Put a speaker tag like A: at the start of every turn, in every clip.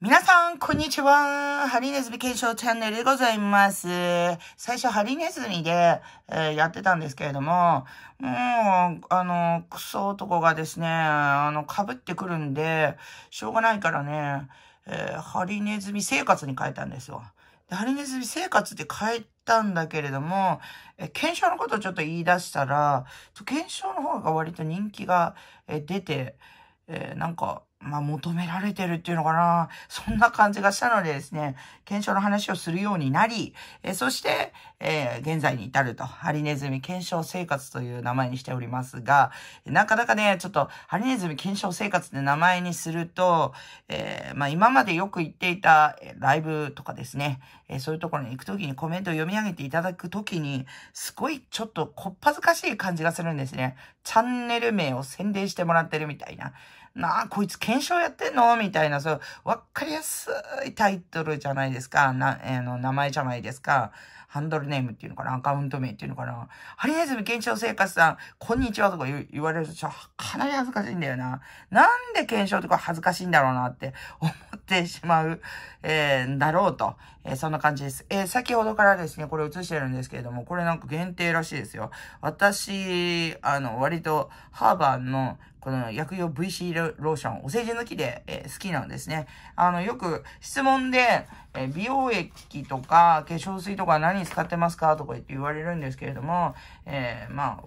A: 皆さん、こんにちは。ハリネズミ検証チャンネルでございます。最初、ハリネズミで、えー、やってたんですけれども、もう、あの、クソ男がですね、あの、被ってくるんで、しょうがないからね、えー、ハリネズミ生活に変えたんですよ。でハリネズミ生活って変えたんだけれども、え検証のことをちょっと言い出したら、検証の方が割と人気が、え出て、えー、なんか、まあ、求められてるっていうのかな。そんな感じがしたのでですね、検証の話をするようになり、えそして、えー、現在に至ると、ハリネズミ検証生活という名前にしておりますが、なかなかね、ちょっと、ハリネズミ検証生活って名前にすると、えー、まあ、今までよく行っていたライブとかですね、えそういうところに行くときにコメントを読み上げていただくときに、すごいちょっとこっぱずかしい感じがするんですね。チャンネル名を宣伝してもらってるみたいな。なあ、こいつ検証やってんのみたいな、そう、わかりやすいタイトルじゃないですか。な、えー、の、名前じゃないですか。ハンドルネームっていうのかなアカウント名っていうのかなハリネズミ検証生活さん、こんにちはとか言われると、かなり恥ずかしいんだよな。なんで検証とか恥ずかしいんだろうなって思ってしまう、えー、だろうと。えー、そんな感じです。えー、先ほどからですね、これ映してるんですけれども、これなんか限定らしいですよ。私、あの、割とハーバーのこの薬用 VC ローション、お世辞抜きで、えー、好きなんですね。あの、よく質問で、えー、美容液とか化粧水とか何使ってますかとか言って言われるんですけれども、えー、まあ、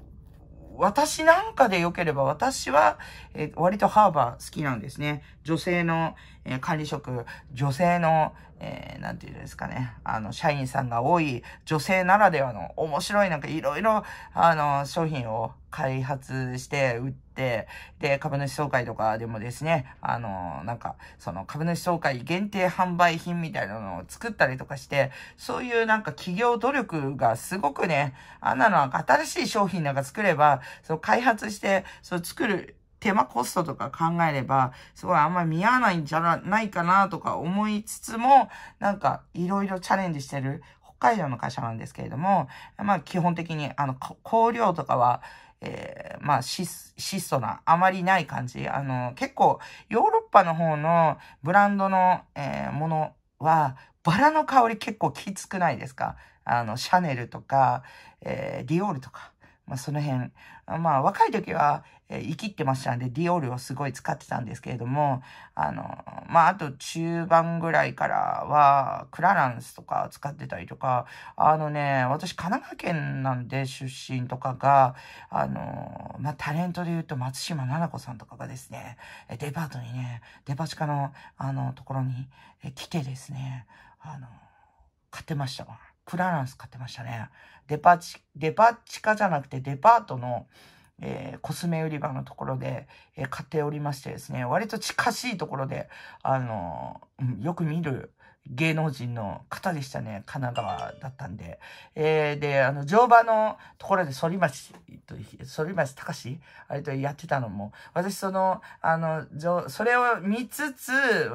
A: 私なんかで良ければ私は、えー、割とハーバー好きなんですね。女性の、えー、管理職、女性の、えー、なんていうんですかね、あの、社員さんが多い女性ならではの面白いなんかいろいろ、あの、商品を開発して売って、で、株主総会とかでもですね、あの、なんか、その株主総会限定販売品みたいなのを作ったりとかして、そういうなんか企業努力がすごくね、あんなの新しい商品なんか作れば、その開発して、そう作る、手間コストとか考えれば、すごいあんまり見合わないんじゃないかなとか思いつつも、なんかいろいろチャレンジしてる北海道の会社なんですけれども、まあ基本的にあの、香料とかは、えー、まあ、質素な、あまりない感じ。あの、結構、ヨーロッパの方のブランドの、えー、ものは、バラの香り結構きつくないですかあの、シャネルとか、えー、ディオールとか。まあ、その辺。まあ、若い時は、えー、生きってましたんで、ディオールをすごい使ってたんですけれども、あの、まあ、あと中盤ぐらいからは、クラランスとか使ってたりとか、あのね、私、神奈川県なんで出身とかが、あの、まあ、タレントで言うと松島奈々子さんとかがですね、デパートにね、デパ地下の、あの、ところに来てですね、あの、買ってましたわ。クラランス買ってましたね。デパ地、デパ地下じゃなくてデパートの、えー、コスメ売り場のところで、えー、買っておりましてですね、割と近しいところで、あのー、よく見る、芸能人の方でしたね。神奈川だったんで。えー、で、あの、乗馬のところで反町と、反町隆史あれとやってたのも、私その、あの、それを見つつ、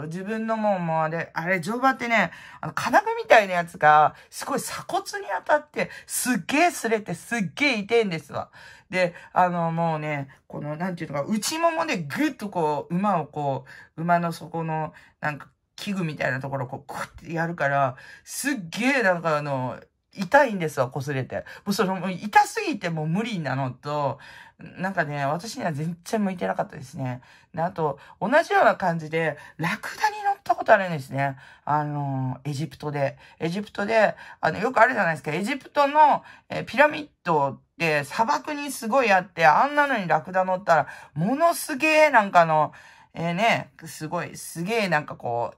A: 自分のもんもうあれ、あれ、乗馬ってね、あの、金具みたいなやつが、すごい鎖骨に当たって、すっげえ擦れて、すっげえ痛いんですわ。で、あの、もうね、この、なんていうのか、内ももでぐっとこう、馬をこう、馬の底の、なんか器具みたいなところをこう、こうってやるから、すっげえなんかあの、痛いんですわ、擦れて。もうそれも痛すぎてもう無理なのと、なんかね、私には全然向いてなかったですね。で、あと、同じような感じで、ラクダに乗ったことあるんですね。あの、エジプトで。エジプトで、あの、よくあるじゃないですか、エジプトの、えピラミッドって砂漠にすごいあって、あんなのにラクダ乗ったら、ものすげえなんかの、えー、ね、すごい、すげえなんかこ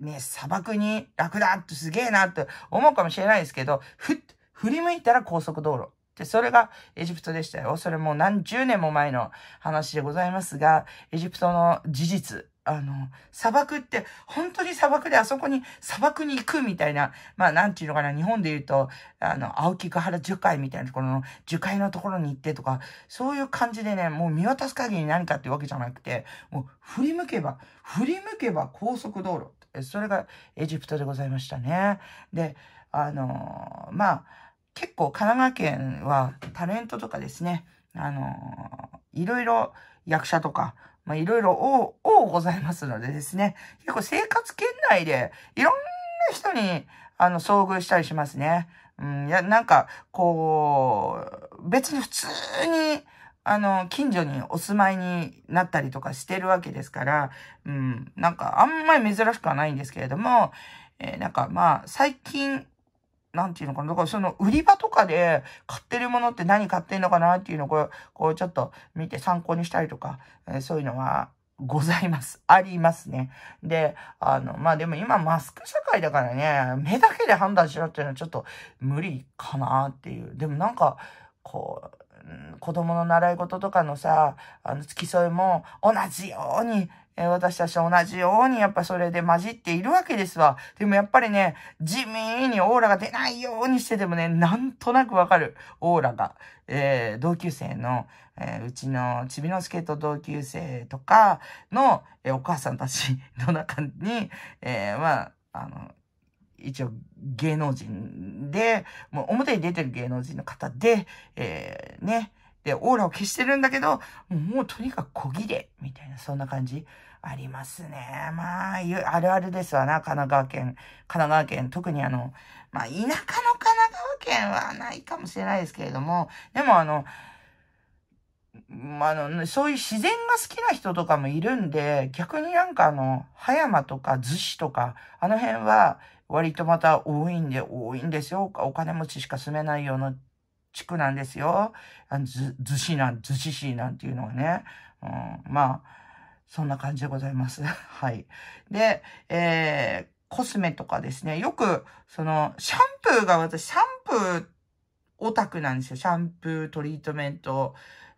A: う、ね、砂漠に楽だってすげえなって思うかもしれないですけど、ふっ、振り向いたら高速道路。で、それがエジプトでしたよ。それも何十年も前の話でございますが、エジプトの事実あの、砂漠って、本当に砂漠であそこに砂漠に行くみたいな、まあなんていうのかな、日本で言うと、あの、青木ヶ原樹海みたいなところの樹海のところに行ってとか、そういう感じでね、もう見渡す限り何かっていうわけじゃなくて、もう振り向けば、振り向けば高速道路。それがエジプトでございましたね。で、あの、まあ、結構神奈川県はタレントとかですね、あの、いろいろ役者とか、まあ、いろいろお、お、ございますのでですね、結構生活圏内で、いろんな人に、あの、遭遇したりしますね。うん、いや、なんか、こう、別に普通に、あの、近所にお住まいになったりとかしてるわけですから、うん、なんかあんまり珍しくはないんですけれども、えー、なんかまあ、最近、なんていうのかな。だからその売り場とかで買ってるものって何買ってんのかなっていうのをこう、こうちょっと見て参考にしたりとか、えー、そういうのはございます。ありますね。で、あの、まあ、でも今マスク社会だからね、目だけで判断しろっていうのはちょっと無理かなっていう。でもなんか、こう、子供の習い事とかのさ、あの、付き添いも同じようにえ私たちと同じようにやっぱそれで混じっているわけですわ。でもやっぱりね、地味にオーラが出ないようにしててもね、なんとなくわかるオーラが。えー、同級生の、えー、うちのちびのすけと同級生とかの、えー、お母さんたちの中に、えまあ、あの、一応芸能人で、もう表に出てる芸能人の方で、えね、で、オーラを消してるんだけど、もうとにかく小切れ、みたいな、そんな感じありますね。まあ、あるあるですわな、神奈川県。神奈川県、特にあの、まあ、田舎の神奈川県はないかもしれないですけれども、でもあの、まあの、そういう自然が好きな人とかもいるんで、逆になんかあの、葉山とか逗子とか、あの辺は割とまた多いんで、多いんですよ。お金持ちしか住めないような地区なんですよ。あのず、しなん、ずし市なんていうのはね。うん、まあ、そんな感じでございます。はい。で、えー、コスメとかですね。よく、その、シャンプーが私、シャンプーオタクなんですよ。シャンプー、トリートメント、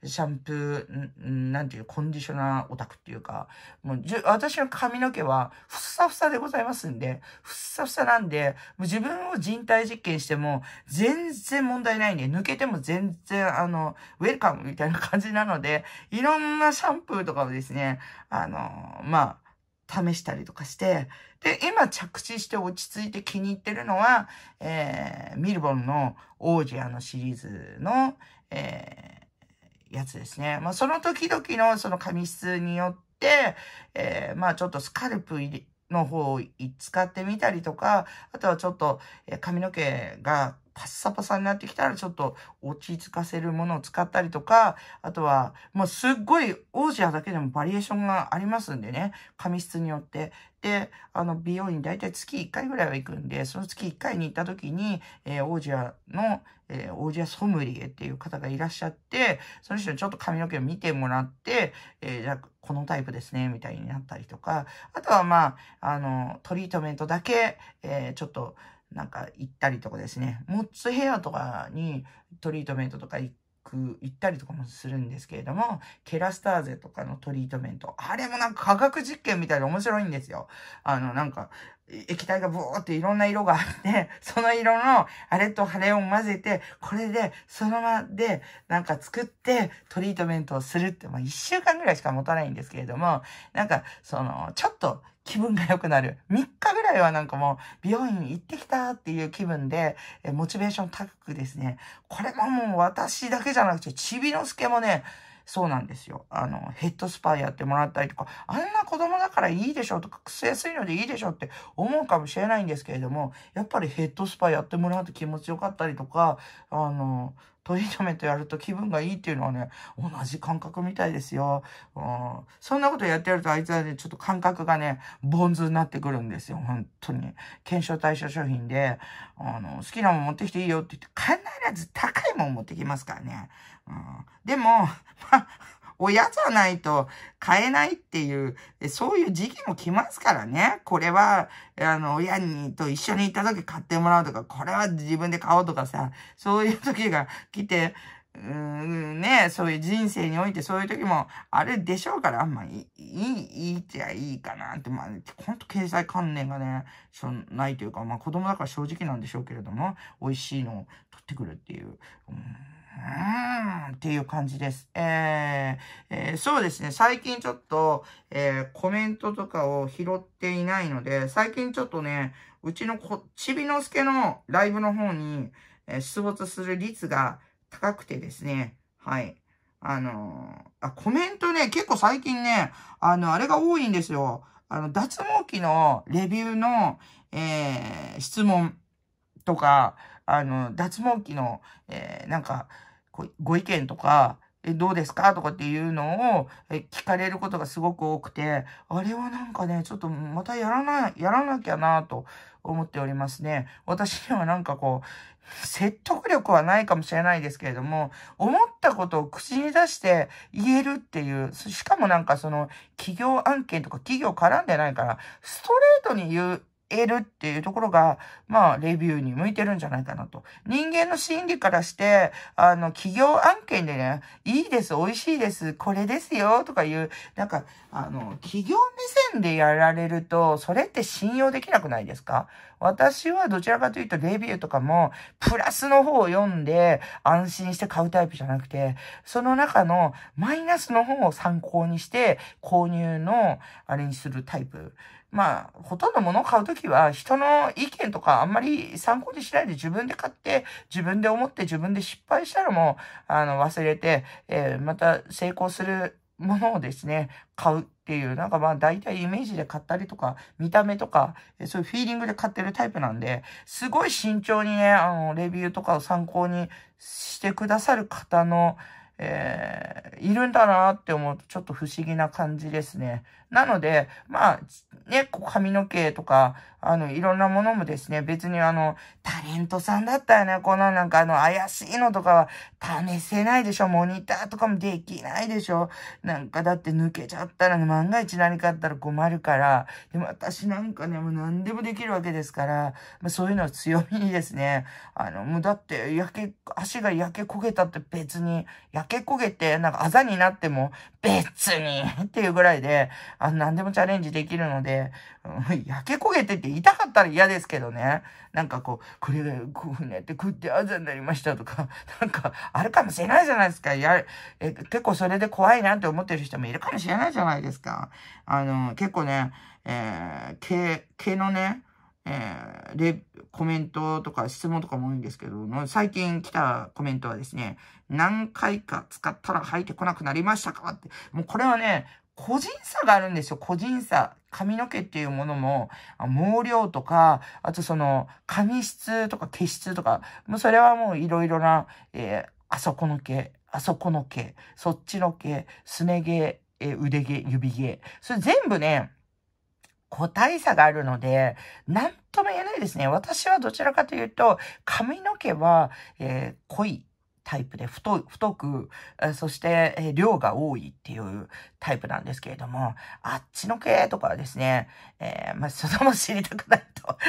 A: シャンプー、なんていう、コンディショナーオタクっていうか、もう私の髪の毛は、ふさふさでございますんで、ふさふさなんで、もう自分を人体実験しても、全然問題ないね。抜けても全然、あの、ウェルカムみたいな感じなので、いろんなシャンプーとかをですね、あの、まあ、試したりとかして、で、今着地して落ち着いて気に入ってるのは、えー、ミルボンのオージアのシリーズの、えーやつですね。まあ、その時々のその髪質によって、えー、まあ、ちょっとスカルプの方を使ってみたりとか、あとはちょっと髪の毛がパッサパサになってきたらちょっと落ち着かせるものを使ったりとか、あとは、もうすっごい王子だけでもバリエーションがありますんでね、髪質によって。で、あの、美容院大体月1回ぐらいは行くんで、その月1回に行った時に、えー、王子の、えー、王子ソムリエっていう方がいらっしゃって、その人にちょっと髪の毛を見てもらって、えー、じゃこのタイプですね、みたいになったりとか、あとはまあ、あの、トリートメントだけ、えー、ちょっと、なんか行ったりとかですね、モッツヘアとかにトリートメントとか行く、行ったりとかもするんですけれども、ケラスターゼとかのトリートメント、あれもなんか科学実験みたいで面白いんですよ。あの、なんか、液体がブーっていろんな色があって、その色のあれと晴れを混ぜて、これでそのままでなんか作ってトリートメントをするって、まあ一週間ぐらいしか持たないんですけれども、なんかその、ちょっと気分が良くなる。3日ぐらいはなんかもう、美容院行ってきたっていう気分で、モチベーション高くですね、これももう私だけじゃなくて、ちびのすけもね、そうなんですよ。あの、ヘッドスパやってもらったりとか、あんな子供だからいいでしょとか、やすいのでいいでしょって思うかもしれないんですけれども、やっぱりヘッドスパやってもらうと気持ちよかったりとか、あの、トリートメントやると気分がいいっていうのはね、同じ感覚みたいですよ。うん。そんなことやってるとあいつはね、ちょっと感覚がね、ボンズになってくるんですよ。本当に。検証対象商品で、あの、好きなもん持ってきていいよって言って、必ず高いもん持ってきますからね。うん。でも、ま親じゃないと買えないっていう、そういう時期も来ますからね。これは、あの、親にと一緒に行った時買ってもらうとか、これは自分で買おうとかさ、そういう時が来て、うーんね、そういう人生においてそういう時もあるでしょうから、まあ、いい、いいっちゃいいかなって、まあ、ほんと経済観念がね、そないというか、まあ子供だから正直なんでしょうけれども、美味しいのを取ってくるっていう。うんうーんっていう感じです。えー、えー、そうですね。最近ちょっと、えー、コメントとかを拾っていないので、最近ちょっとね、うちのこ、ちびのすけのライブの方に、えー、出没する率が高くてですね、はい。あのー、あ、コメントね、結構最近ね、あの、あれが多いんですよ。あの、脱毛器のレビューの、えー、質問とか、あの、脱毛器の、えー、なんか、ご意見とか、え、どうですかとかっていうのをえ聞かれることがすごく多くて、あれはなんかね、ちょっとまたやらな、やらなきゃなと思っておりますね。私にはなんかこう、説得力はないかもしれないですけれども、思ったことを口に出して言えるっていう、しかもなんかその企業案件とか企業絡んでないから、ストレートに言う、得るっていうところが、まあ、レビューに向いてるんじゃないかなと。人間の心理からして、あの、企業案件でね、いいです、美味しいです、これですよ、とかいう、なんか、あの、企業目線でやられると、それって信用できなくないですか私はどちらかというと、レビューとかも、プラスの方を読んで、安心して買うタイプじゃなくて、その中のマイナスの方を参考にして、購入の、あれにするタイプまあ、ほとんど物を買うときは、人の意見とかあんまり参考にしないで自分で買って、自分で思って自分で失敗したらもう、あの、忘れて、えー、また成功するものをですね、買うっていう、なんかまあ大体イメージで買ったりとか、見た目とか、そういうフィーリングで買ってるタイプなんで、すごい慎重にね、あの、レビューとかを参考にしてくださる方の、えー、いるんだなって思うとちょっと不思議な感じですね。なので、まあ、ね、髪の毛とか、あの、いろんなものもですね、別にあの、タレントさんだったよね、このなんかあの、怪しいのとかは試せないでしょ。モニターとかもできないでしょ。なんかだって抜けちゃったらね、万が一何かあったら困るから、でも私なんかね、もう何でもできるわけですから、まあ、そういうのは強みにですね、あの、もうだって、焼け、足が焼け焦げたって別に、焼焼け焦げて、なんかあざになっても、別にっていうぐらいで、あの、何でもチャレンジできるので、うん、焼け焦げてって痛かったら嫌ですけどね。なんかこう、これがこうねって食ってあざになりましたとか、なんか、あるかもしれないじゃないですか。やえ結構それで怖いなって思ってる人もいるかもしれないじゃないですか。あの、結構ね、えー、毛、毛のね、えー、レコメントとか質問とかも多いんですけど最近来たコメントはですね、何回か使ったら入ってこなくなりましたかって。もうこれはね、個人差があるんですよ、個人差。髪の毛っていうものも、毛量とか、あとその、髪質とか毛質とか、もうそれはもういろいろな、えー、あそこの毛、あそこの毛、そっちの毛、すね毛、えー、腕毛、指毛。それ全部ね、個体差があるので、なんとも言えないですね。私はどちらかというと、髪の毛は、えー、濃いタイプで、太太く、そして量が多いっていうタイプなんですけれども、あっちの毛とかはですね、えー、まあ、それも知りたくないと。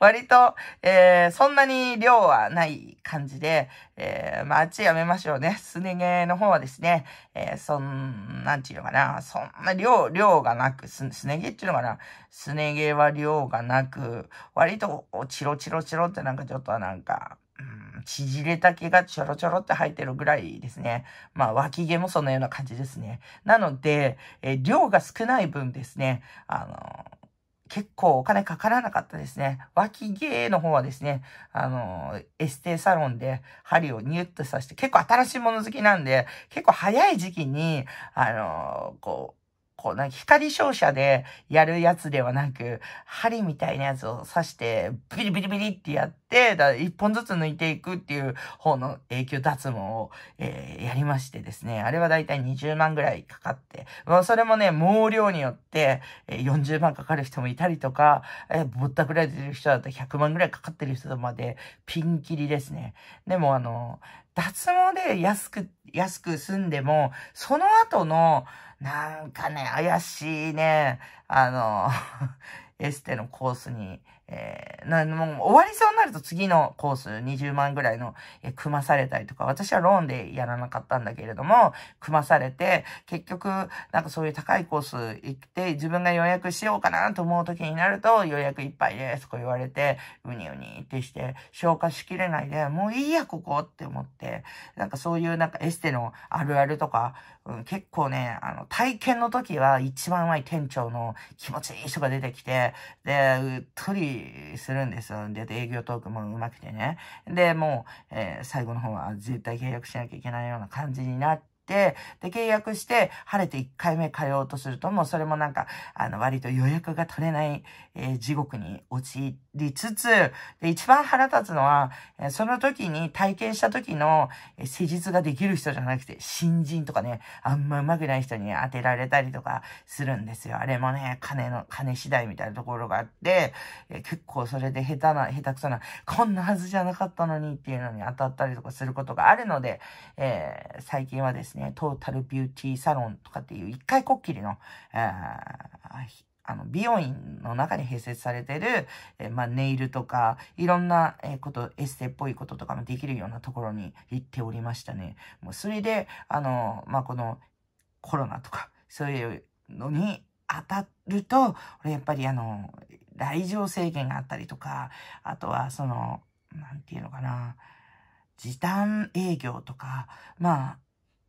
A: 割と、えー、そんなに量はない感じで、えー、まあ、あっちやめましょうね。すね毛の方はですね、えー、そん、なんていうのかな、そんな量、量がなく、す、すね毛っていうのかな、すね毛は量がなく、割と、チロチロチロってなんかちょっとなんか、うん、縮れ毛がちょろちょろって入ってるぐらいですね。まあ、脇毛もそのような感じですね。なので、えー、量が少ない分ですね、あのー結構お金かからなかったですね。脇毛の方はですね、あの、エステサロンで針をニュッと刺して、結構新しいもの好きなんで、結構早い時期に、あの、こう、こう、なんか光照射でやるやつではなく、針みたいなやつを刺して、ビリビリビリってやって、だ一本ずつ抜いていくっていう方の永久脱毛を、えー、やりましてですね、あれはだいたい20万ぐらいかかって、まあ、それもね、毛量によって、40万かかる人もいたりとか、えー、ぼったくられてる人だと100万ぐらいかかってる人まで、ピンキリですね。でもあの、脱毛で安く、安く済んでも、その後の、なんかね、怪しいね、あの、エステのコースにえー、な、もう終わりそうになると次のコース20万ぐらいの、えー、組まされたりとか、私はローンでやらなかったんだけれども、組まされて、結局、なんかそういう高いコース行って、自分が予約しようかなと思う時になると、予約いっぱいですこう言われて、うにうにってして、消化しきれないで、もういいや、ここって思って、なんかそういうなんかエステのあるあるとか、うん、結構ね、あの、体験の時は一番前店長の気持ちいい人が出てきて、で、うっとりするんですよ。で、営業トークも上手くてね。で、もう、えー、最後の方は絶対契約しなきゃいけないような感じになって、で、契約して、晴れて1回目通おうとすると、もうそれもなんか、あの、割と予約が取れない、えー、地獄に陥って、りつつ、で、一番腹立つのは、その時に体験した時の施術ができる人じゃなくて、新人とかね、あんま上手くない人に当てられたりとかするんですよ。あれもね、金の、金次第みたいなところがあって、結構それで下手な、下手くそな、こんなはずじゃなかったのにっていうのに当たったりとかすることがあるので、えー、最近はですね、トータルビューティーサロンとかっていう一回こっきりの、えーあの、美容院の中に併設されてる、えまあ、ネイルとか、いろんな、えこと、エステっぽいこととかもできるようなところに行っておりましたね。もう、それで、あの、まあ、この、コロナとか、そういうのに当たると、俺やっぱりあの、来場制限があったりとか、あとはその、なんていうのかな、時短営業とか、まあ、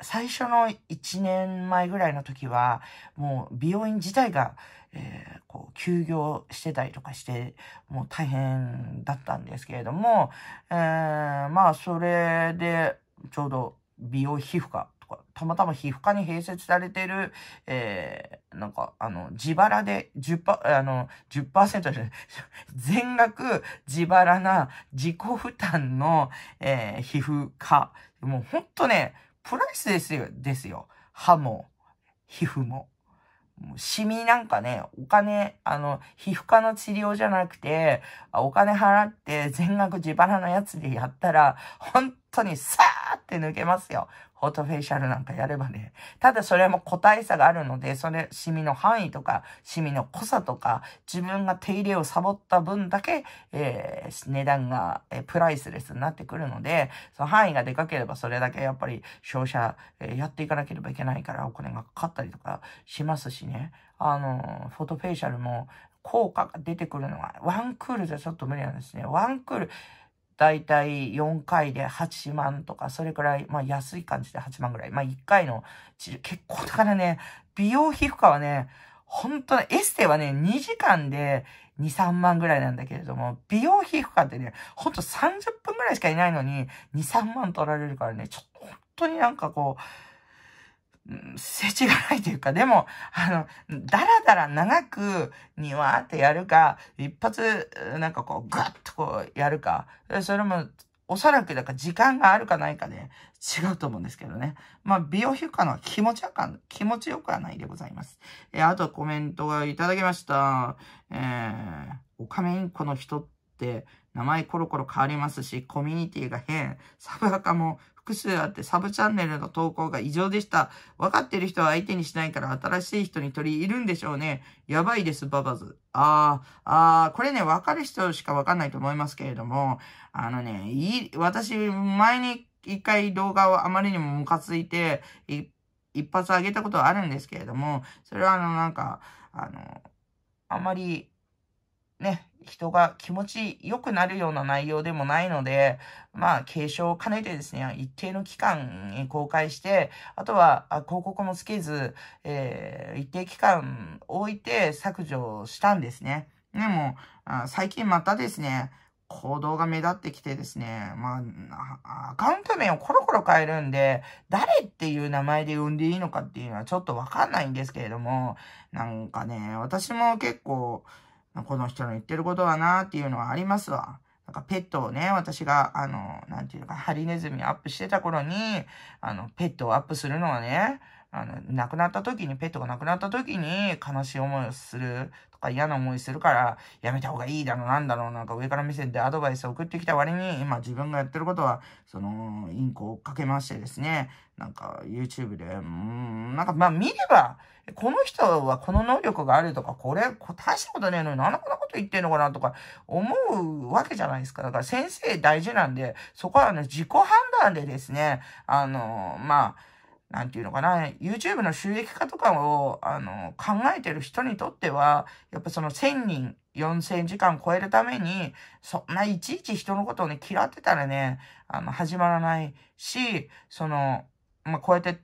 A: 最初の1年前ぐらいの時は、もう美容院自体が、えー、こう休業してたりとかして、もう大変だったんですけれども、えー、まあそれでちょうど美容皮膚科とか、たまたま皮膚科に併設されてる、えー、なんかあの自腹で10%、あの10%じゃない、全額自腹な自己負担の、えー、皮膚科。もうほんとね、プライスですよ、ですよ。歯も、皮膚も。シミなんかね、お金、あの、皮膚科の治療じゃなくて、お金払って全額自腹のやつでやったら、本当にさーって抜けますよ。フォトフェイシャルなんかやればね。ただそれも個体差があるので、それ、シミの範囲とか、シミの濃さとか、自分が手入れをサボった分だけ、えー、値段が、えー、プライスレスになってくるので、その範囲がでかければそれだけやっぱり照射。えー、やっていかなければいけないからお金がかかったりとかしますしね。あの、フォトフェイシャルも効果が出てくるのは、ワンクールじゃちょっと無理なんですね。ワンクール、だいたい4回で8万とか、それくらい、まあ安い感じで8万ぐらい。まあ1回の治療、結構だからね、美容皮膚科はね、本当エステはね、2時間で2、3万ぐらいなんだけれども、美容皮膚科ってね、ほんと30分ぐらいしかいないのに、2、3万取られるからね、ちょっと本当になんかこう、世知がないというか、でも、あの、だらだら長く、にわーってやるか、一発、なんかこう、ぐっとこう、やるか、それも、おそらく、だから時間があるかないかで、違うと思うんですけどね。まあ、美容皮膚科のは気持ちよくは、気持ちよくはないでございます。えあとコメントがいただきました。えー、かめメインコの人って、名前コロコロ変わりますし、コミュニティが変、サブアカも複数あってサブチャンネルの投稿が異常でした。分かってる人は相手にしないから新しい人に取り入るんでしょうね。やばいです、ババズ。ああ、ああ、これね、分かる人しかわかんないと思いますけれども、あのね、い私、前に一回動画をあまりにもムカついて、一発上げたことはあるんですけれども、それはあの、なんか、あの、あまりね、人が気持ち良くなるような内容でもないので、まあ、継承を兼ねてですね、一定の期間公開して、あとは広告もつけず、えー、一定期間置いて削除したんですね。でも、あ最近またですね、行動が目立ってきてですね、まあ、アカウント名をコロコロ変えるんで、誰っていう名前で呼んでいいのかっていうのはちょっとわかんないんですけれども、なんかね、私も結構、この人の言ってることはなっていうのはありますわ。なんかペットをね、私が、あの、なんていうか、ハリネズミアップしてた頃に、あの、ペットをアップするのはね、あの、亡くなった時に、ペットが亡くなった時に悲しい思いをするとか嫌な思いするから、やめた方がいいだろう、なんだろう、なんか上から目線でアドバイスを送ってきた割に、今自分がやってることは、その、インコをかけましてですね、なんか YouTube で、うん、なんかまあ見れば、この人はこの能力があるとか、これ、こ大したことねえのになんこんなこと言ってんのかなとか思うわけじゃないですか。だから先生大事なんで、そこはあの自己判断でですね、あの、まあ、なんていうのかな、YouTube の収益化とかを、あの、考えてる人にとっては、やっぱその1000人、4000時間超えるために、そんないちいち人のことをね、嫌ってたらね、あの、始まらないし、その、まあ、こうやって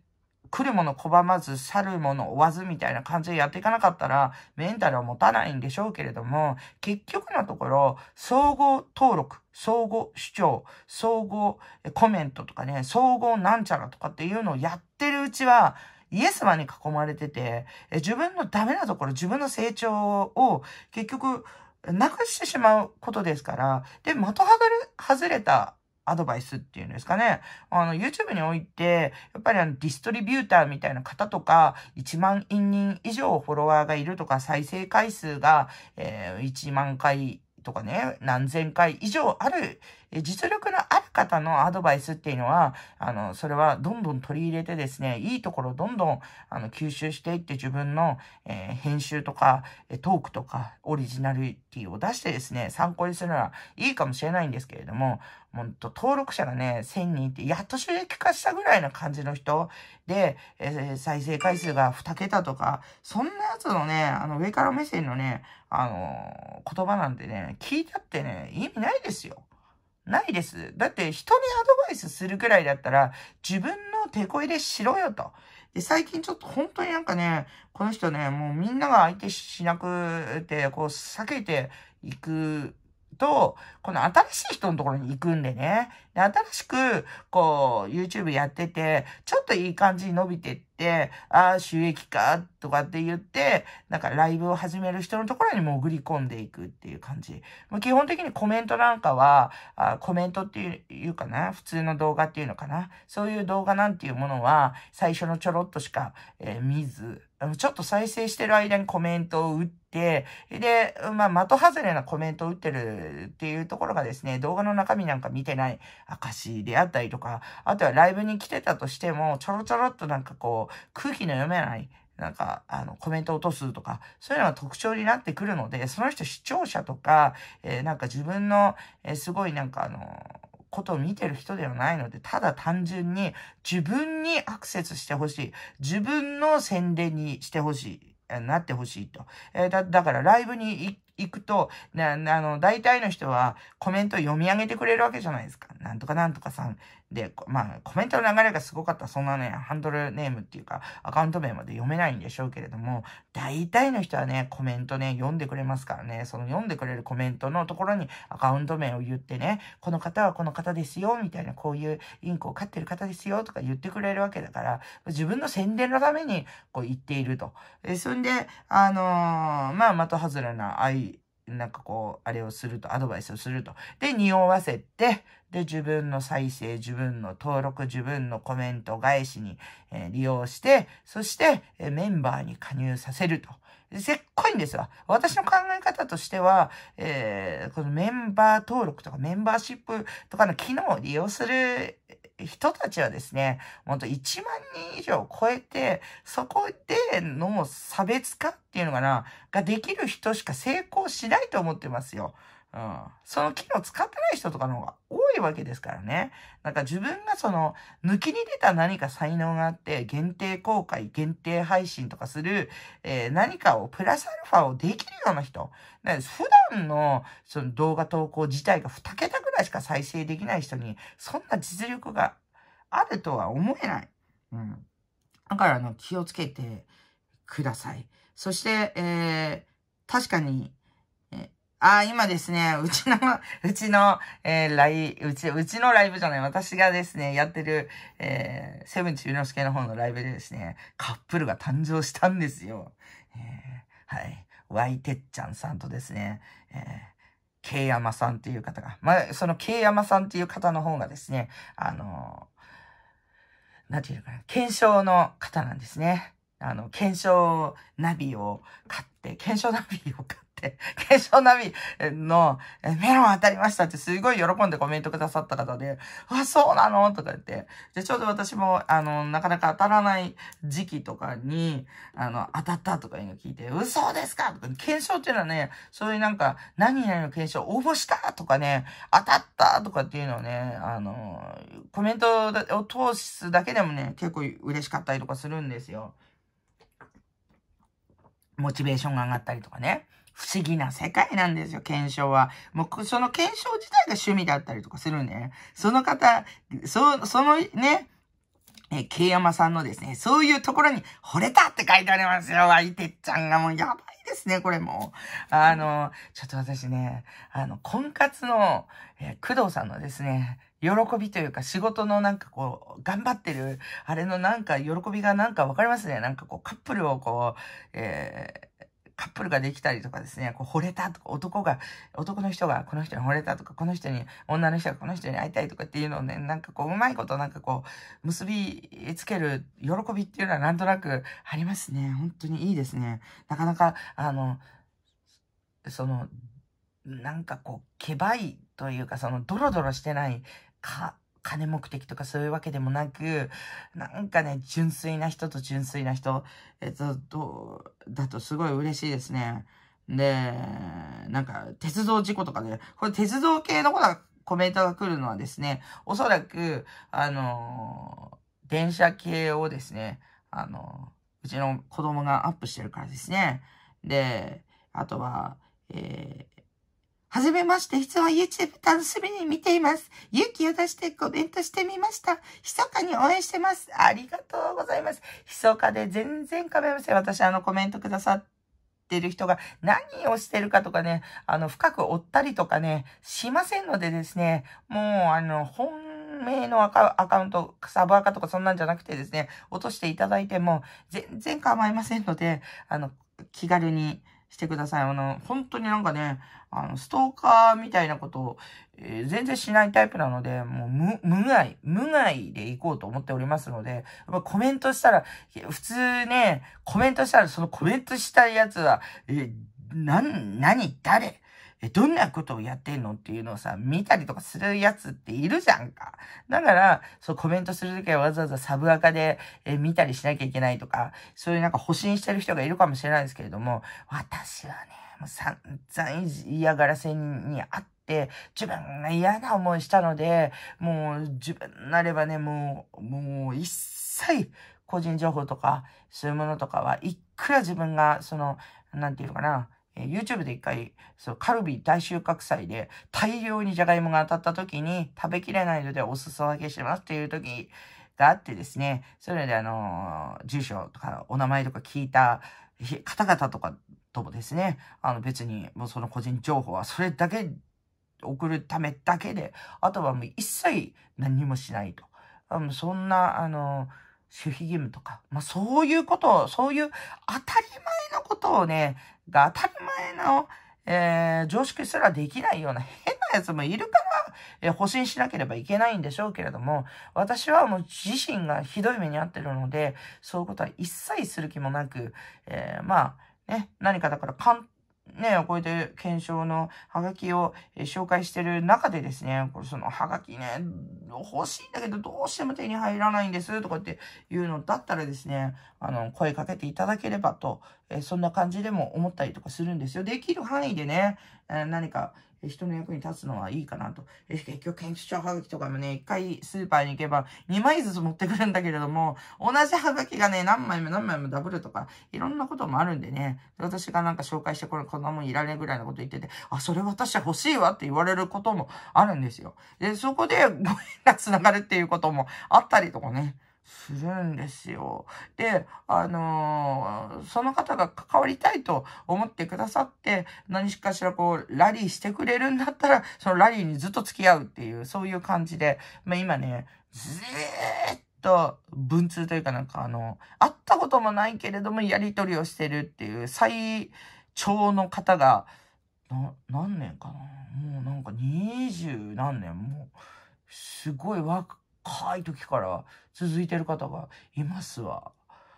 A: 来るもの拒まず、去るもの追わずみたいな感じでやっていかなかったら、メンタルは持たないんでしょうけれども、結局のところ、総合登録、総合主張、総合コメントとかね、総合なんちゃらとかっていうのをやってるうちは、イエスマに囲まれてて、自分のダメなところ、自分の成長を結局、なくしてしまうことですから、で、的外れ、外れたアドバイスっていうんですかね。あの、YouTube において、やっぱりあの、ディストリビューターみたいな方とか、1万人以上フォロワーがいるとか、再生回数が、えー、1万回とかね、何千回以上ある、実力のある方のアドバイスっていうのは、あの、それはどんどん取り入れてですね、いいところをどんどん、あの、吸収していって自分の、えー、編集とか、トークとか、オリジナリティを出してですね、参考にするのはいいかもしれないんですけれども、ほんと、登録者がね、1000人って、やっと収益化したぐらいな感じの人で、えー、再生回数が2桁とか、そんなやつのね、あの、上から目線のね、あのー、言葉なんてね、聞いたってね、意味ないですよ。ないです。だって人にアドバイスするくらいだったら自分の手こ入れしろよと。で、最近ちょっと本当になんかね、この人ね、もうみんなが相手しなくて、こう避けていくと、この新しい人のところに行くんでね。で、新しく、こう、YouTube やってて、ちょっといい感じに伸びてって、ああ、収益か、とかって言って、なんかライブを始める人のところに潜り込んでいくっていう感じ。もう基本的にコメントなんかは、あコメントっていうかな、普通の動画っていうのかな。そういう動画なんていうものは、最初のちょろっとしか、えー、見ず、ちょっと再生してる間にコメントを打って、で、まあ、的外れなコメントを打ってるっていうところがですね、動画の中身なんか見てない証であったりとか、あとはライブに来てたとしても、ちょろちょろっとなんかこう、空気の読めない、なんか、あの、コメントを落とすとか、そういうのが特徴になってくるので、その人視聴者とか、えー、なんか自分の、えー、すごいなんかあのーことを見てる人ではないので、ただ単純に自分にアクセスしてほしい。自分の宣伝にしてほしい。なってほしいと。えー、だ、だからライブに行くと、な、あの、大体の人はコメント読み上げてくれるわけじゃないですか。なんとかなんとかさん、で、まあ、コメントの流れがすごかった。そんなね、ハンドルネームっていうか、アカウント名まで読めないんでしょうけれども、大体の人はね、コメントね、読んでくれますからね、その読んでくれるコメントのところにアカウント名を言ってね、この方はこの方ですよ、みたいな、こういうインクを飼ってる方ですよ、とか言ってくれるわけだから、自分の宣伝のために、こう言っていると。で、そんで、あのー、まあ、的外れな愛、なんかこう、あれをすると、アドバイスをすると。で、匂わせて、で、自分の再生、自分の登録、自分のコメント返しに、えー、利用して、そして、えー、メンバーに加入させると。せっこいんですわ。私の考え方としては、えー、このメンバー登録とかメンバーシップとかの機能を利用する人たちはですね、ほんと1万人以上超えて、そこでの差別化っていうのかな、ができる人しか成功しないと思ってますよ。うん、その機能使ってない人とかの方が多いわけですからね。なんか自分がその抜きに出た何か才能があって限定公開、限定配信とかする、えー、何かをプラスアルファをできるような人。普段のその動画投稿自体が2桁回しか再生できない人に、そんな実力があるとは思えない。うん。だから、あの、気をつけてください。そして、えー、確かに、えあ、今ですね、うちの、うちの、えー、ライうち、うちのライブじゃない、私がですね、やってる、えー、セブンチューノスケの方のライブでですね、カップルが誕生したんですよ。えー、はい。ワイテッチャンさんとですね、えー慶山さんっていう方が、まあ、その慶山さんっていう方の方がですね、あの、なんていうかな、検証の方なんですね。あの、検証ナビを買って、検証ナビを買って、検証ナビのメロン当たりましたってすごい喜んでコメントくださった方で、あ、そうなのとか言って、で、ちょうど私も、あの、なかなか当たらない時期とかに、あの、当たったとかいうの聞いて、嘘ですかとか、検証っていうのはね、そういうなんか、何々の検証応募したとかね、当たったとかっていうのをね、あの、コメントを通すだけでもね、結構嬉しかったりとかするんですよ。モチベーションが上がったりとかね。不思議な世界なんですよ、検証は。もう、その検証自体が趣味だったりとかするんでね。その方、そ、そのね、え桂山さんのですね、そういうところに惚れたって書いてありますよ。相手ちゃんがもうやばいですね、これもあの、ちょっと私ね、あの、婚活の、え工藤さんのですね、喜びというか仕事のなんかこう、頑張ってる、あれのなんか喜びがなんかわかりますね。なんかこう、カップルをこう、えーカップルができたりとかですね、こう惚れたとか、男が、男の人がこの人に惚れたとか、この人に、女の人がこの人に会いたいとかっていうのをね、なんかこう、うまいことなんかこう、結びつける喜びっていうのはなんとなくありますね。本当にいいですね。なかなか、あの、その、なんかこう、けばいというか、その、ドロドロしてない、か、金目的とかそういうわけでもなく、なんかね、純粋な人と純粋な人、えっと、だとすごい嬉しいですね。で、なんか、鉄道事故とかで、これ鉄道系のほら、コメントが来るのはですね、おそらく、あの電車系をですね、あのうちの子供がアップしてるからですね。で、あとは、えー、はじめまして、質問 YouTube 楽しみに見ています。勇気を出してコメントしてみました。密かに応援してます。ありがとうございます。密かで全然構いません。私、あの、コメントくださって。てる人が何をしてるかとかね、あの、深く追ったりとかね、しませんのでですね、もう、あの、本命のアカウント、サブアカとかそんなんじゃなくてですね、落としていただいても全然構いませんので、あの、気軽にしてください。あの、本当になんかね、あの、ストーカーみたいなことを、えー、全然しないタイプなので、もう無、無害、無害で行こうと思っておりますので、コメントしたら、普通ね、コメントしたら、そのコメントしたやつは、えー、な、何、誰、え、どんなことをやってんのっていうのをさ、見たりとかするやつっているじゃんか。だから、そう、コメントするときはわざわざサブアカで、え、見たりしなきゃいけないとか、そういうなんか保身してる人がいるかもしれないですけれども、私はね、もう散々嫌がらせにあって、自分が嫌な思いしたので、もう自分なればね、もう、もう一切個人情報とか、そういうものとかは、いくら自分が、その、なんていうのかな、YouTube で一回、そう、カルビ大収穫祭で大量にじゃがいもが当たった時に食べきれないのでお裾分けしますっていう時があってですね、それであのー、住所とかお名前とか聞いた方々とかともですね、あの別にもうその個人情報はそれだけ送るためだけで、あとはもう一切何もしないと。あそんな、あの、守秘義務とか、まあ、そういうことを、そういう当たり前のことをね、が当たり前の、えー、常識すらできないような変なやつもいるから、えー、保身しなければいけないんでしょうけれども、私はもう自身がひどい目に遭ってるので、そういうことは一切する気もなく、えー、まあ、ね、何かだから、かん、ね、こうやって検証のハガキを紹介してる中でですね、これそのハガキね、欲しいんだけどどうしても手に入らないんですとかっていうのだったらですね、あの、声かけていただければと、えそんな感じでも思ったりとかするんですよ。できる範囲でね、何か、人の役に立つのはいいかなと。結局、検出書はがきとかもね、一回スーパーに行けば2枚ずつ持ってくるんだけれども、同じはがきがね、何枚も何枚もダブルとか、いろんなこともあるんでね、私がなんか紹介してこれ、こんなもんいらねえぐらいのこと言ってて、あ、それ私欲しいわって言われることもあるんですよ。で、そこでご縁が繋がるっていうこともあったりとかね。するんですよ。で、あのー、その方が関わりたいと思ってくださって、何かしらこう、ラリーしてくれるんだったら、そのラリーにずっと付き合うっていう、そういう感じで、まあ、今ね、ずーっと文通というかなんかあの、会ったこともないけれども、やり取りをしてるっていう最長の方が、何年かなもうなんか二十何年もう、すごい若若い時から続いてる方がいますわ。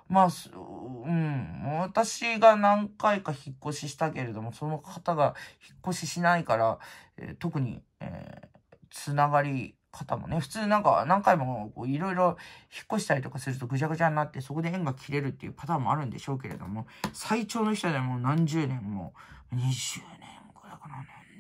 A: まあ、うん。私が何回か引っ越ししたけれども、その方が引っ越ししないから、えー、特に、えー、つながり方もね、普通なんか何回もいろいろ引っ越したりとかするとぐちゃぐちゃになって、そこで縁が切れるっていうパターンもあるんでしょうけれども、最長の人でも何十年も、20年。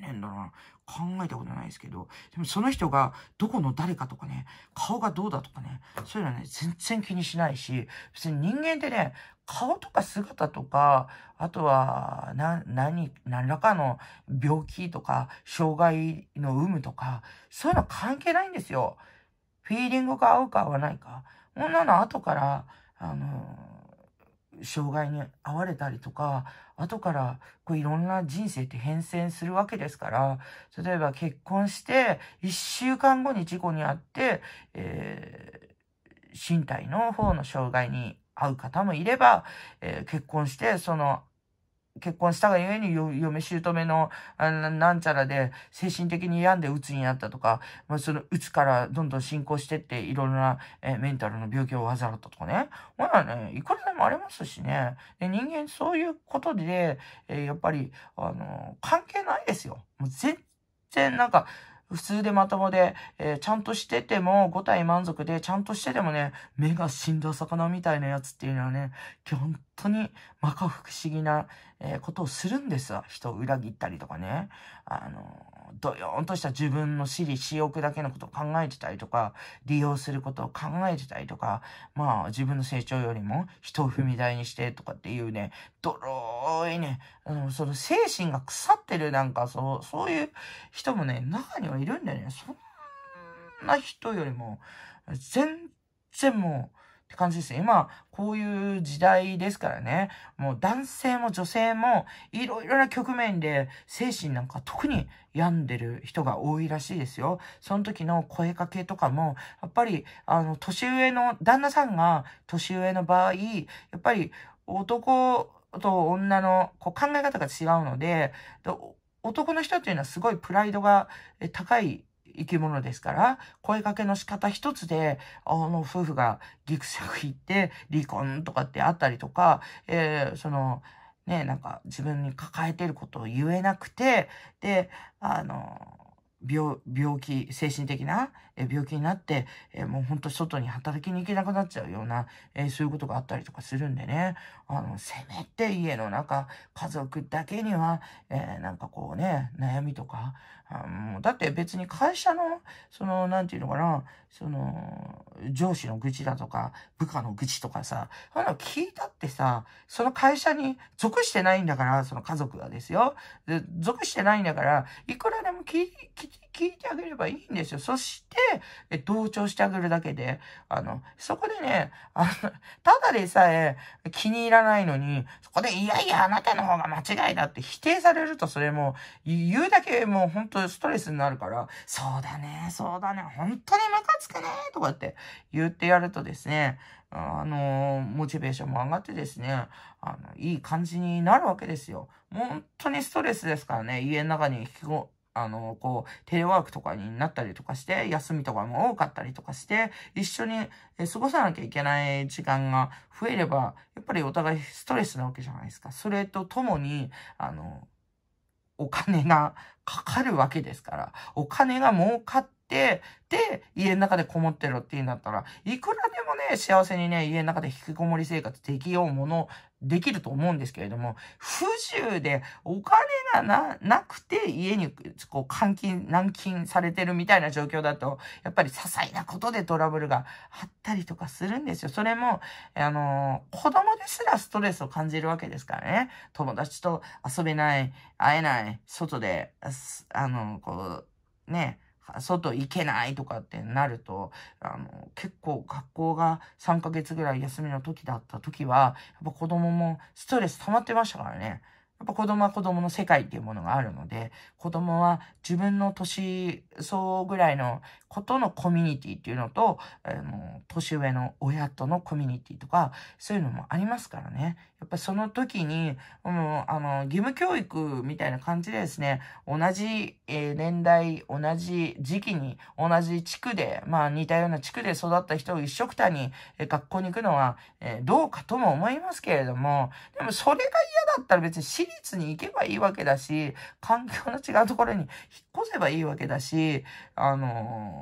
A: 変だな。考えたことないですけど、でもその人がどこの誰かとかね、顔がどうだとかね、そういうのはね、全然気にしないし、別に人間ってね、顔とか姿とか、あとは、な、何、何らかの病気とか、障害の有無とか、そういうの関係ないんですよ。フィーリングが合うか合わないか。女の後から、あの障害に遭われたりとか、後からこういろんな人生って変遷するわけですから、例えば結婚して1週間後に事故に遭って、えー、身体の方の障害に遭う方もいれば、えー、結婚してその結婚したがゆえに嫁姑のなんちゃらで精神的に病んで鬱になったとか、まあ、その鬱からどんどん進行してっていろいろな、えメンタルの病気を患ったとかね。まあね、いくらでもありますしね。で人間そういうことで、えー、やっぱり、あの関係ないですよ。もう全然なんか、普通でまともで、えー、ちゃんとしてても、五体満足で、ちゃんとしててもね、目が死んだ魚みたいなやつっていうのはね、本当に摩訶不思議な、えー、ことをするんですわ。人を裏切ったりとかね。あのードヨーンとした自分の私利私欲だけのことを考えてたりとか、利用することを考えてたりとか、まあ自分の成長よりも人を踏み台にしてとかっていうね、どろーいね、あの、その精神が腐ってるなんか、そう、そういう人もね、中にはいるんだよね。そんな人よりも、全然もう、って感じです。今、こういう時代ですからね、もう男性も女性もいろいろな局面で精神なんか特に病んでる人が多いらしいですよ。その時の声かけとかも、やっぱり、あの、年上の、旦那さんが年上の場合、やっぱり男と女のこう考え方が違うので、男の人っていうのはすごいプライドが高い生き物ですから、声かけの仕方一つで、あの、夫婦がギクシャク言って、離婚とかってあったりとか、えー、その、ね、なんか自分に抱えてることを言えなくて、で、あの、病、病気、精神的なえ病気になって、えもうほんと外に働きに行けなくなっちゃうような、えそういうことがあったりとかするんでね、あの、せめて家の中、家族だけには、えなんかこうね、悩みとか、あだって別に会社の、その、なんていうのかな、その、上司の愚痴だとか、部下の愚痴とかさ、あの聞いたってさ、その会社に属してないんだから、その家族がですよ。で属してないんだから、いくらでも聞いてあげればいいんですよ。そして、で、同調してあげるだけで、あの、そこでね、あの、ただでさえ気に入らないのに、そこで、いやいや、あなたの方が間違いだって否定されると、それも、言うだけもう本当ストレスになるから、そうだね、そうだね、本当にムカつくね、とかって言ってやるとですね、あの、モチベーションも上がってですね、あの、いい感じになるわけですよ。本当にストレスですからね、家の中に引きこあの、こう、テレワークとかになったりとかして、休みとかも多かったりとかして、一緒に過ごさなきゃいけない時間が増えれば、やっぱりお互いストレスなわけじゃないですか。それとともに、あの、お金がかかるわけですから、お金が儲かっ、で、家の中でこもってろってなったら、いくらでもね、幸せにね、家の中で引きこもり生活できようもの、できると思うんですけれども、不自由でお金がな、なくて家にこう監禁、軟禁されてるみたいな状況だと、やっぱり些細なことでトラブルがあったりとかするんですよ。それも、あの、子供ですらストレスを感じるわけですからね。友達と遊べない、会えない、外で、あの、こう、ね、外行けないとかってなると、あの、結構学校が3ヶ月ぐらい休みの時だった時は、やっぱ子供もストレス溜まってましたからね。やっぱ子供は子供の世界っていうものがあるので、子供は自分の年相ぐらいのことのコミュニティっていうのと、あの、年上の親とのコミュニティとか、そういうのもありますからね。やっぱその時に、うん、あの、義務教育みたいな感じでですね、同じ、えー、年代、同じ時期に、同じ地区で、まあ似たような地区で育った人を一緒くたに、えー、学校に行くのは、えー、どうかとも思いますけれども、でもそれが嫌だったら別に私立に行けばいいわけだし、環境の違うところに引っ越せばいいわけだし、あの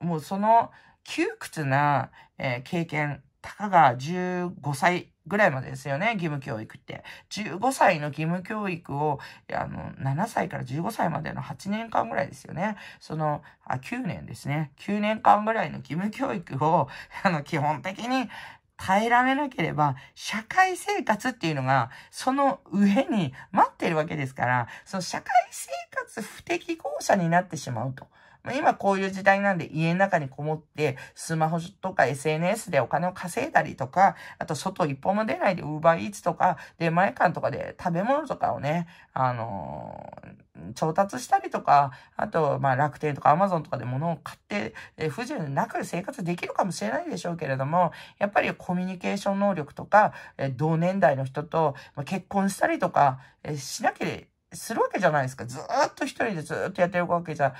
A: もうその窮屈な、えー、経験、たかが15歳ぐらいまでですよね、義務教育って。15歳の義務教育を、あの、7歳から15歳までの8年間ぐらいですよね。その、あ、9年ですね。9年間ぐらいの義務教育を、あの、基本的に耐えられなければ、社会生活っていうのが、その上に待ってるわけですから、その社会生活不適合者になってしまうと。今こういう時代なんで家の中にこもってスマホとか SNS でお金を稼いだりとか、あと外一歩も出ないで Uber Eats とか出前館とかで食べ物とかをね、あのー、調達したりとか、あと、まあ楽天とか Amazon とかで物を買って、不自由なく生活できるかもしれないでしょうけれども、やっぱりコミュニケーション能力とか、同年代の人と結婚したりとか、しなければするわけじゃないですか。ずっと一人でずっとやってるわけじゃ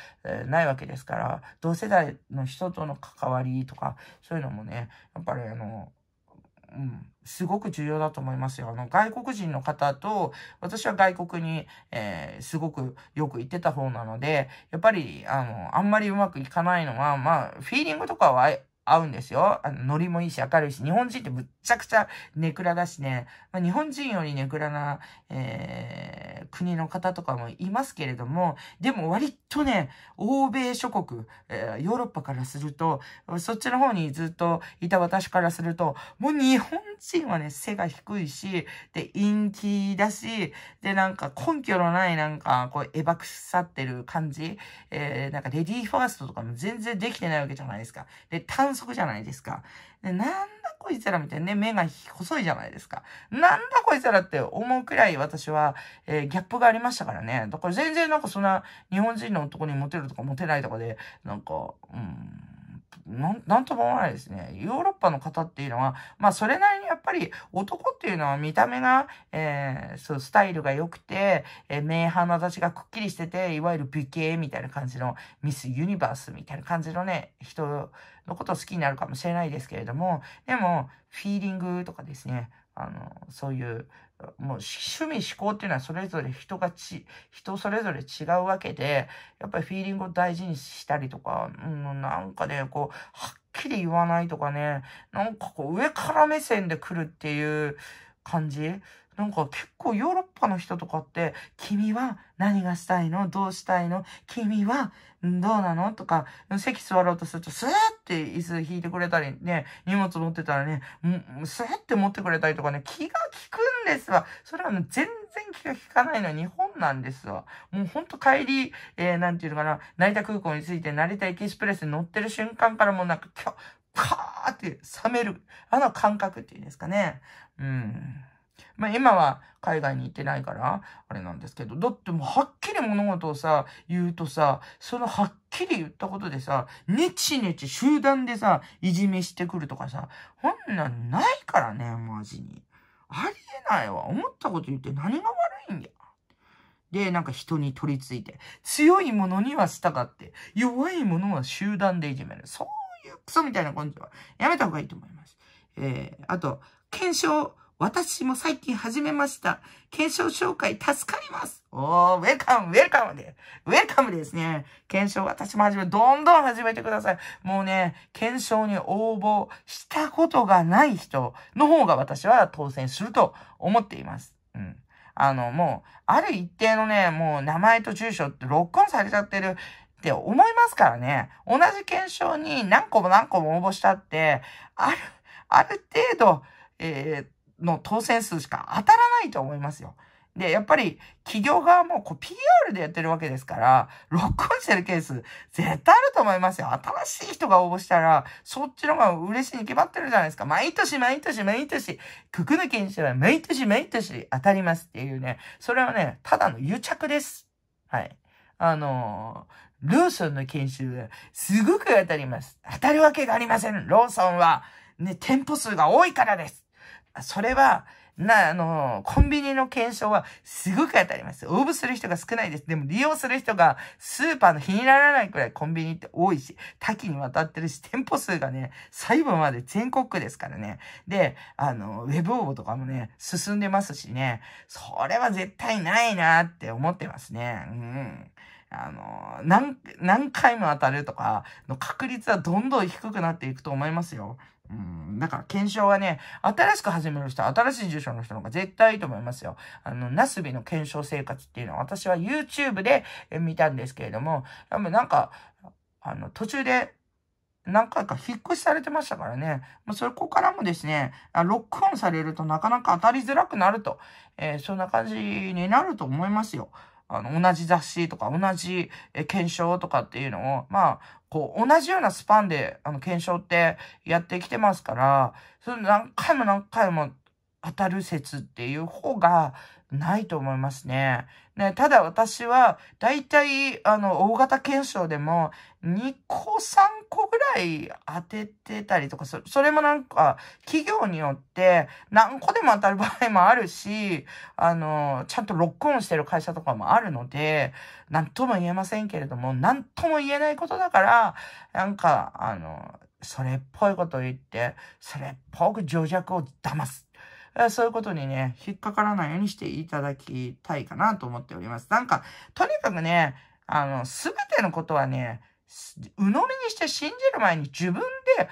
A: ないわけですから、同世代の人との関わりとか、そういうのもね、やっぱりあの、うん、すごく重要だと思いますよ。あの、外国人の方と、私は外国に、えー、すごくよく行ってた方なので、やっぱり、あの、あんまりうまくいかないのは、まあ、フィーリングとかは合うんですよ。あの、ノリもいいし、明るいし、日本人ってむっちゃくちゃネクラだしね、まあ、日本人よりネクラな、えー、国の方とかもいますけれども、でも割とね、欧米諸国、えー、ヨーロッパからすると、そっちの方にずっといた私からすると、もう日本人はね、背が低いし、で、陰気だし、で、なんか根拠のないなんか、こう、エバくさってる感じ、えー、なんかレディーファーストとかも全然できてないわけじゃないですか。で、反則じゃないですか。でなんだこいつらみたいなね、目が細いじゃないですか。なんだこいつらって思うくらい私は、えー、ギャップがありましたからね。だから全然なんかそんな日本人の男にモテるとかモテないとかで、なんか、うん。なんなんとも思わないですね。ヨーロッパの方っていうのは、まあそれなりにやっぱり男っていうのは見た目が、えー、そう、スタイルが良くて、えー、名判の私がくっきりしてて、いわゆる美形みたいな感じのミスユニバースみたいな感じのね、人のことを好きになるかもしれないですけれども、でも、フィーリングとかですね、あの、そういう、もう趣味思考っていうのはそれぞれ人がち、人それぞれ違うわけで、やっぱりフィーリングを大事にしたりとか、うん、なんかね、こう、はっきり言わないとかね、なんかこう、上から目線で来るっていう感じなんか結構ヨーロッパの人とかって、君は何がしたいのどうしたいの君はどうなのとか、席座ろうとすると、スーって椅子引いてくれたりね、荷物持ってたらね、スーって持ってくれたりとかね、気が利くんですわ。それはね、全然気が利かないのは日本なんですわ。もうほんと帰り、えー、なんていうのかな、成田空港に着いて成田エキスプレスに乗ってる瞬間からもうなんか、カーって冷める、あの感覚っていうんですかね。うん。まあ、今は海外に行ってないから、あれなんですけど、だってもうはっきり物事をさ、言うとさ、そのはっきり言ったことでさ、ねちねち集団でさ、いじめしてくるとかさ、こんなんないからね、マジに。ありえないわ。思ったこと言って何が悪いんや。で、なんか人に取り付いて、強いものには従って、弱いものは集団でいじめる。そういうクソみたいな根性はやめた方がいいと思います。えー、あと、検証、私も最近始めました。検証紹介助かります。おー、ウェルカム、ウェルカムで。ウェルカムですね。検証、私も始め、どんどん始めてください。もうね、検証に応募したことがない人の方が私は当選すると思っています。うん。あの、もう、ある一定のね、もう名前と住所ってロックオンされちゃってるって思いますからね。同じ検証に何個も何個も応募したって、ある、ある程度、えー、の当選数しか当たらないと思いますよ。で、やっぱり企業側もこう PR でやってるわけですから、ロックオンしてるケース絶対あると思いますよ。新しい人が応募したら、そっちの方が嬉しいに決まってるじゃないですか。毎年毎年毎年、くくのきにし毎年毎年当たりますっていうね。それはね、ただの癒着です。はい。あのー、ローソンの研修ですごく当たります。当たるわけがありません。ローソンは、ね、店舗数が多いからです。それは、な、あの、コンビニの検証はすごく当たります。応募する人が少ないです。でも利用する人がスーパーの日にならないくらいコンビニって多いし、多岐にわたってるし、店舗数がね、細部まで全国区ですからね。で、あの、ウェブ応募とかもね、進んでますしね、それは絶対ないなって思ってますね。うん。あの、何、何回も当たるとかの確率はどんどん低くなっていくと思いますよ。うん、だから検証はね、新しく始める人、新しい住所の人の方が絶対いいと思いますよ。あの、ナスビの検証生活っていうのは私は YouTube で見たんですけれども、多分なんか、あの、途中で何回か引っ越しされてましたからね。まうそこからもですね、ロックオンされるとなかなか当たりづらくなると、えー、そんな感じになると思いますよ。あの、同じ雑誌とか、同じ検証とかっていうのを、まあ、こう、同じようなスパンで、あの、検証ってやってきてますから、その何回も何回も当たる説っていう方が、ないと思いますね。ね、ただ私は、だいたい、あの、大型検証でも、2個、3個ぐらい当ててたりとかする。それもなんか、企業によって、何個でも当たる場合もあるし、あの、ちゃんとロックオンしてる会社とかもあるので、なんとも言えませんけれども、なんとも言えないことだから、なんか、あの、それっぽいことを言って、それっぽく情弱を騙す。えそういうことにね、引っかからないようにしていただきたいかなと思っております。なんか、とにかくね、あの、すべてのことはね、鵜呑みにして信じる前に自分で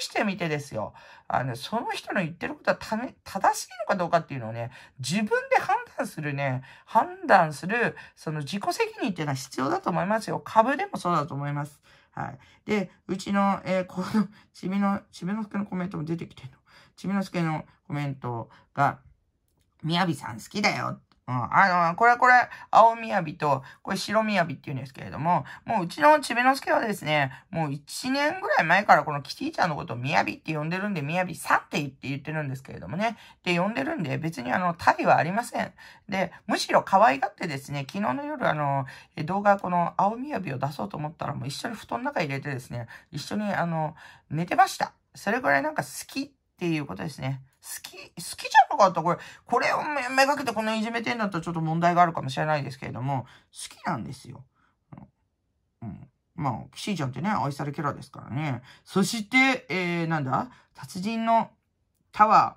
A: 試してみてですよ。あの、その人の言ってることはため正しいのかどうかっていうのをね、自分で判断するね、判断する、その自己責任っていうのは必要だと思いますよ。株でもそうだと思います。はい。で、うちの、えー、この、ちびの、ちびの服のコメントも出てきてるのちみのすけのコメントが、みやびさん好きだよ。うん、あの、これこれ、青みやびと、これ白みやびって言うんですけれども、もううちのちびのすけはですね、もう1年ぐらい前からこのキティちゃんのことをみやびって呼んでるんで、みやびさんって言って言ってるんですけれどもね、で呼んでるんで、別にあの、イはありません。で、むしろ可愛がってですね、昨日の夜あの、動画この青みやびを出そうと思ったら、もう一緒に布団の中入れてですね、一緒にあの、寝てました。それぐらいなんか好きっていうことですね。好き、好きじゃなかったこれ、これをめがけてこのいじめてんだったらちょっと問題があるかもしれないですけれども、好きなんですよ。うん。まあ、シーちゃんってね、愛されキャラですからね。そして、えー、なんだ達人のタワ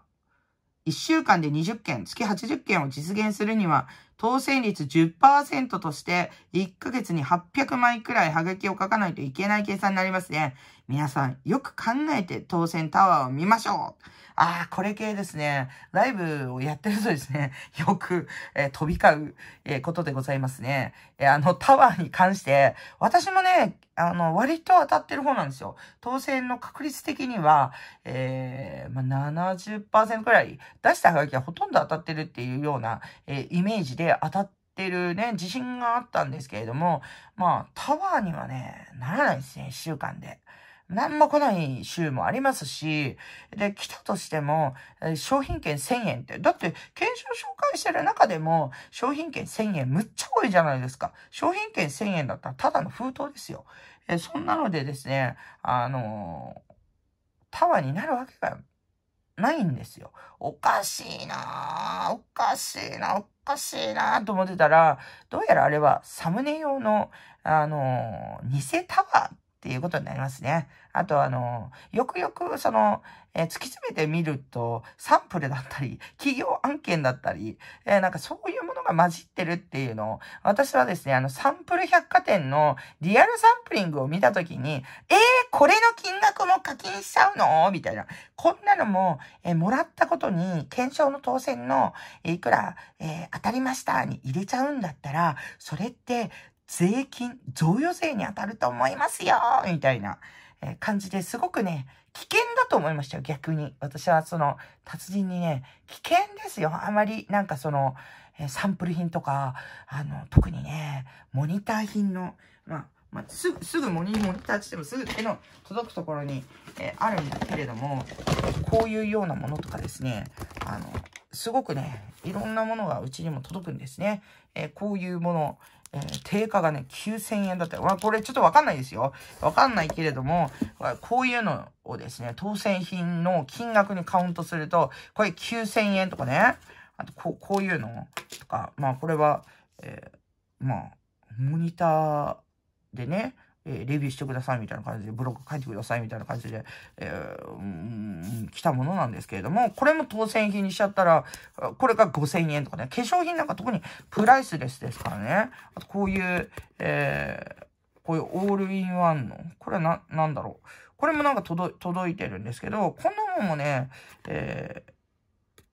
A: ー。1週間で20件、月80件を実現するには、当選率10%として、1ヶ月に800枚くらいハガキを書かないといけない計算になりますね。皆さん、よく考えて当選タワーを見ましょうああ、これ系ですね。ライブをやってるとですね、よく、えー、飛び交う、えー、ことでございますね。えー、あの、タワーに関して、私もね、あの、割と当たってる方なんですよ。当選の確率的には、えー、ま70%くらい出したハガキはほとんど当たってるっていうような、えイメージで、当たってるね、自信があったんですけれども、まあ、タワーにはね、ならないですね、1週間で。何も来ない週もありますし、で、来たとしても、商品券1000円って、だって、検証紹介してる中でも、商品券1000円むっちゃ多いじゃないですか。商品券1000円だったらただの封筒ですよ。えそんなのでですね、あのタワーになるわけがないんですよ。おかしいなおかしいなおかしいなと思ってたら、どうやらあれはサムネ用の、あの、偽タワーっていうことになりますね。あと、あの、よくよく、その、えー、突き詰めてみると、サンプルだったり、企業案件だったり、えー、なんかそういうものが混じってるっていうのを、私はですね、あの、サンプル百貨店のリアルサンプリングを見たときに、えー、これの金額も課金しちゃうのみたいな。こんなのも、えー、もらったことに、検証の当選の、いくら、えー、当たりましたに入れちゃうんだったら、それって、税金、贈与税に当たると思いますよみたいな感じですごくね、危険だと思いましたよ、逆に。私はその、達人にね、危険ですよ。あまり、なんかその、サンプル品とか、あの、特にね、モニター品の、まあ、まあ、すぐ、すぐモニモニターしてもすぐ手の届くところに、えー、あるんだけれども、こういうようなものとかですね、あの、すごくね、いろんなものがうちにも届くんですね。えー、こういうもの、えー、定価がね、9000円だったまあ、これちょっとわかんないですよ。わかんないけれども、こういうのをですね、当選品の金額にカウントすると、これ9000円とかね、あとこう、こういうのとか、まあ、これは、えー、まあ、モニターでね、えー、レビューしてくださいみたいな感じで、ブログ書いてくださいみたいな感じで、えー、ん、来たものなんですけれども、これも当選品にしちゃったら、これが5000円とかね、化粧品なんか特にプライスレスですからね。あとこういう、えー、こういうオールインワンの、これはな、なんだろう。これもなんか届届いてるんですけど、こんなもんもね、えー、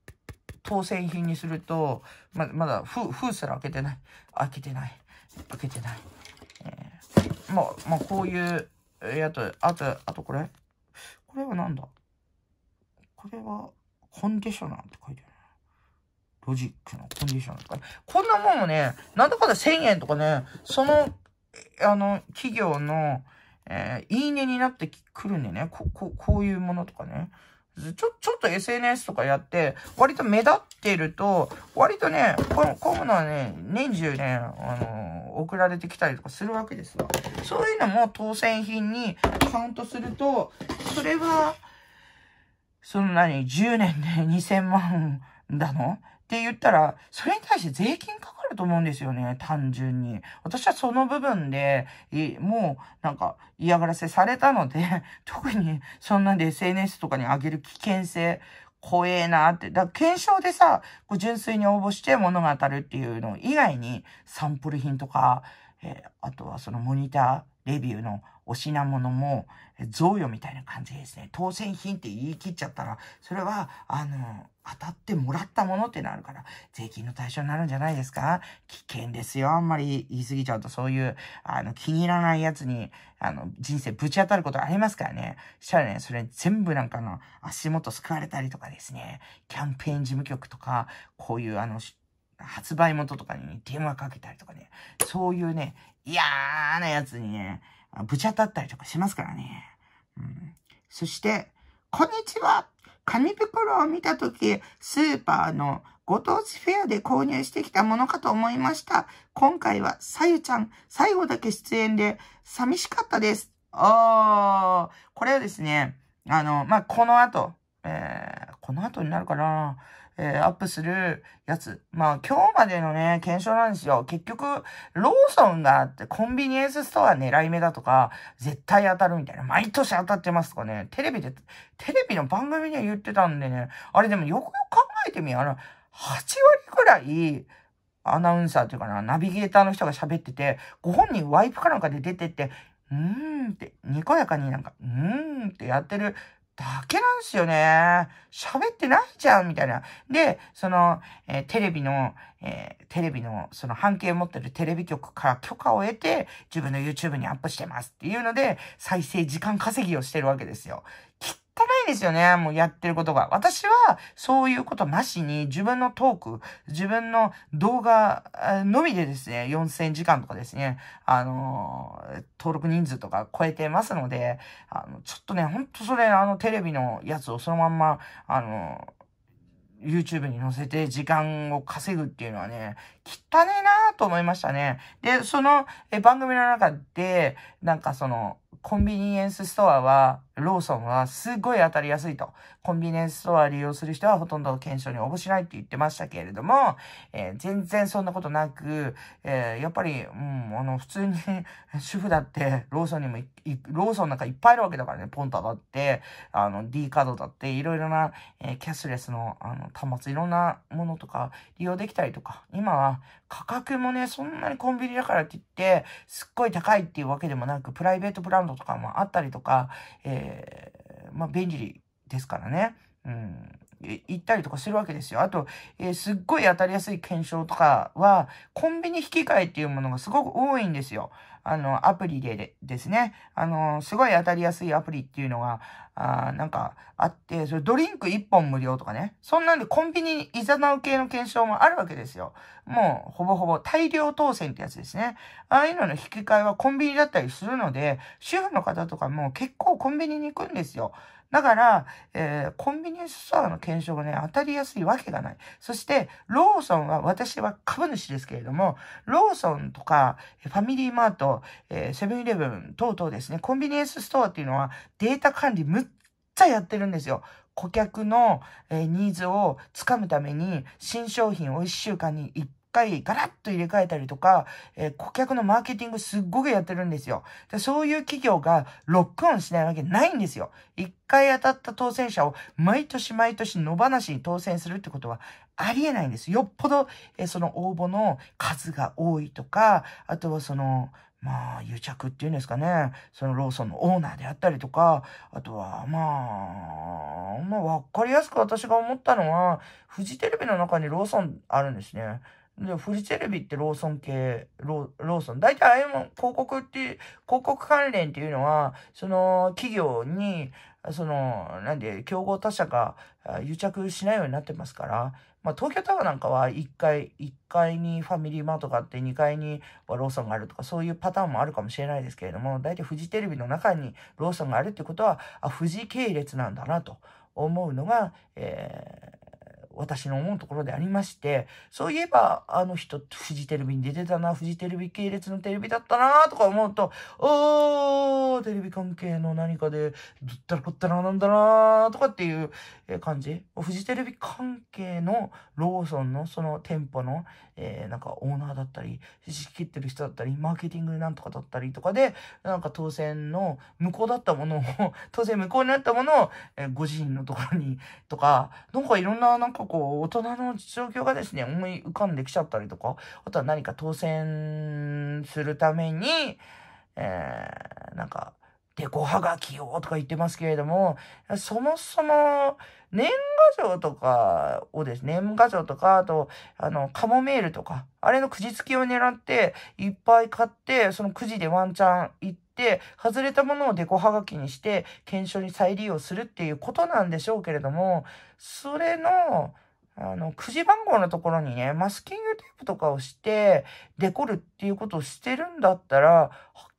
A: 当選品にすると、ままだふうすら開けてない。開けてない。開けてない。まあ、まあ、こういう、やつ、あと、あとこれこれはなんだこれは、コンディショナーって書いてある。ロジックのコンディショナーとか、こんなもんもね、なんだかんだ1000円とかね、その、あの、企業の、えー、いいねになってくるんでね、こ、こ、こういうものとかね。ちょ、ちょっと SNS とかやって、割と目立ってると、割とね、この、こういうのはね、年中ね、あのー、送られてきたりとかするわけですわ。そういうのも当選品にカウントすると、それは、その何、10年で2000万だのって言ったら、それに対して税金かかると思うんですよね、単純に。私はその部分で、もうなんか嫌がらせされたので、特にそんなんで SNS とかに上げる危険性、怖えなって。だから検証でさ、こう純粋に応募して物が当たるっていうの以外に、サンプル品とか、えー、あとはそのモニターレビューのお品物も贈与みたいな感じですね。当選品って言い切っちゃったら、それは、あの、当たってもらったものってなるから、税金の対象になるんじゃないですか危険ですよ。あんまり言い過ぎちゃうと、そういう、あの、気に入らないやつに、あの、人生ぶち当たることありますからね。したらね、それ全部なんかの、足元救われたりとかですね、キャンペーン事務局とか、こういうあの、発売元とかに電話かけたりとかね、そういうね、嫌なやつにね、ぶち当たったりとかしますからね。うん、そして、こんにちは紙袋を見たとき、スーパーのご当地フェアで購入してきたものかと思いました。今回は、さゆちゃん、最後だけ出演で、寂しかったです。あー、これはですね、あの、まあ、この後、えー、この後になるかなえー、アップするやつ。まあ、今日までのね、検証なんですよ。結局、ローソンがあって、コンビニエンスストア狙い目だとか、絶対当たるみたいな。毎年当たってますとかね、テレビで、テレビの番組には言ってたんでね、あれでもよくよく考えてみよう。あの、8割くらい、アナウンサーというかな、ナビゲーターの人が喋ってて、ご本人ワイプかなんかで出てって、うーんって、にこやかになんか、うーんってやってるだけなんですよね。喋ってないじゃんみたいな。で、その、えー、テレビの、えー、テレビの、その半径持ってるテレビ局から許可を得て、自分の YouTube にアップしてますっていうので、再生時間稼ぎをしてるわけですよ。汚いんですよね、もうやってることが。私は、そういうことなしに、自分のトーク、自分の動画のみでですね、4000時間とかですね、あのー、登録人数とか超えてますので、あの、ちょっとね、ほんとそれ、あの、テレビのやつをそのまんま、あのー YouTube に載せて時間を稼ぐっていうのはね、汚ねえなと思いましたね。で、その番組の中で、なんかその、コンビニエンスストアは、ローソンはすごい当たりやすいと。コンビニエンスストア利用する人はほとんど検証に応募しないって言ってましたけれども、えー、全然そんなことなく、えー、やっぱり、うん、あの、普通に 主婦だってローソンにもローソンなんかいっぱいあるわけだからね、ポンタだって、あの、D カードだって、いろいろな、えー、キャッシュレスの、あの、端末、いろんなものとか利用できたりとか、今は価格もね、そんなにコンビニだからって言って、すっごい高いっていうわけでもなく、プライベートブランドとかもあったりとか、えーえー、まあ、便利ですからね。うん。行ったりとかするわけですよ。あと、えー、すっごい当たりやすい検証とかは、コンビニ引き換えっていうものがすごく多いんですよ。あの、アプリでですね。あの、すごい当たりやすいアプリっていうのが、あなんかあって、それドリンク1本無料とかね。そんなんでコンビニにいざなう系の検証もあるわけですよ。もう、ほぼほぼ大量当選ってやつですね。ああいうのの引き換えはコンビニだったりするので、主婦の方とかも結構コンビニに行くんですよ。だから、えー、コンビニエンスストアの検証がね、当たりやすいわけがない。そして、ローソンは、私は株主ですけれども、ローソンとか、ファミリーマート、えー、セブンイレブン等々ですね、コンビニエンスストアっていうのはデータ管理むっちゃやってるんですよ。顧客の、えー、ニーズをつかむために新商品を1週間に1回ガラッと入れ替えたりとか、えー、顧客のマーケティングすっごくやってるんですよ。でそういう企業がロックオンしないわけないんですよ。一回当たった当選者を毎年毎年野放しに当選するってことはありえないんです。よっぽど、えー、その応募の数が多いとか、あとはその、まあ、癒着っていうんですかね。そのローソンのオーナーであったりとか、あとは、まあ、まあ、わかりやすく私が思ったのは、フジテレビの中にローソンあるんですね。で、フジテレビってローソン系、ローソン。大体ああいうも広告っていう、広告関連っていうのは、その企業に、その、なんで、競合他社が癒着しないようになってますから、まあ東京タワーなんかは1階、1階にファミリーマートがあって、2階にはローソンがあるとか、そういうパターンもあるかもしれないですけれども、大体フジテレビの中にローソンがあるってことは、あ、フジ系列なんだなと思うのが、えー私の思うところでありまして、そういえば、あの人、フジテレビに出てたな、フジテレビ系列のテレビだったな、とか思うと、おー、テレビ関係の何かで、どったらこったらなんだな、とかっていう感じ。フジテレビ関係のローソンのその店舗の、えー、なんかオーナーだったり、仕切ってる人だったり、マーケティングなんとかだったりとかで、なんか当選の向こうだったものを、当選向こうになったものを、えー、ご自身のところに、とか、なんかいろんな、なんかこう、大人の状況がですね、思い浮かんできちゃったりとか、あとは何か当選するために、えー、なんか、デコハガキをとか言ってますけれども、そもそも、年賀状とかをですね、年賀状とか、あと、あの、カモメールとか、あれのくじ付きを狙って、いっぱい買って、そのくじでワンチャン行って、、外れたものをデコハガキにして、検証に再利用するっていうことなんでしょうけれども、それの、あの、くじ番号のところにね、マスキングテープとかをして、デコるっていうことをしてるんだったら、はっ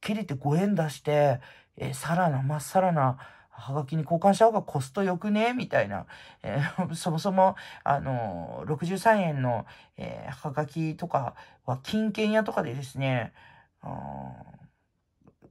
A: きり言って5円出して、えさらな、まっさらな、はがきに交換した方がコストよくねみたいな。えー、そもそも、あのー、63円の、えー、はがきとかは、金券屋とかでですね、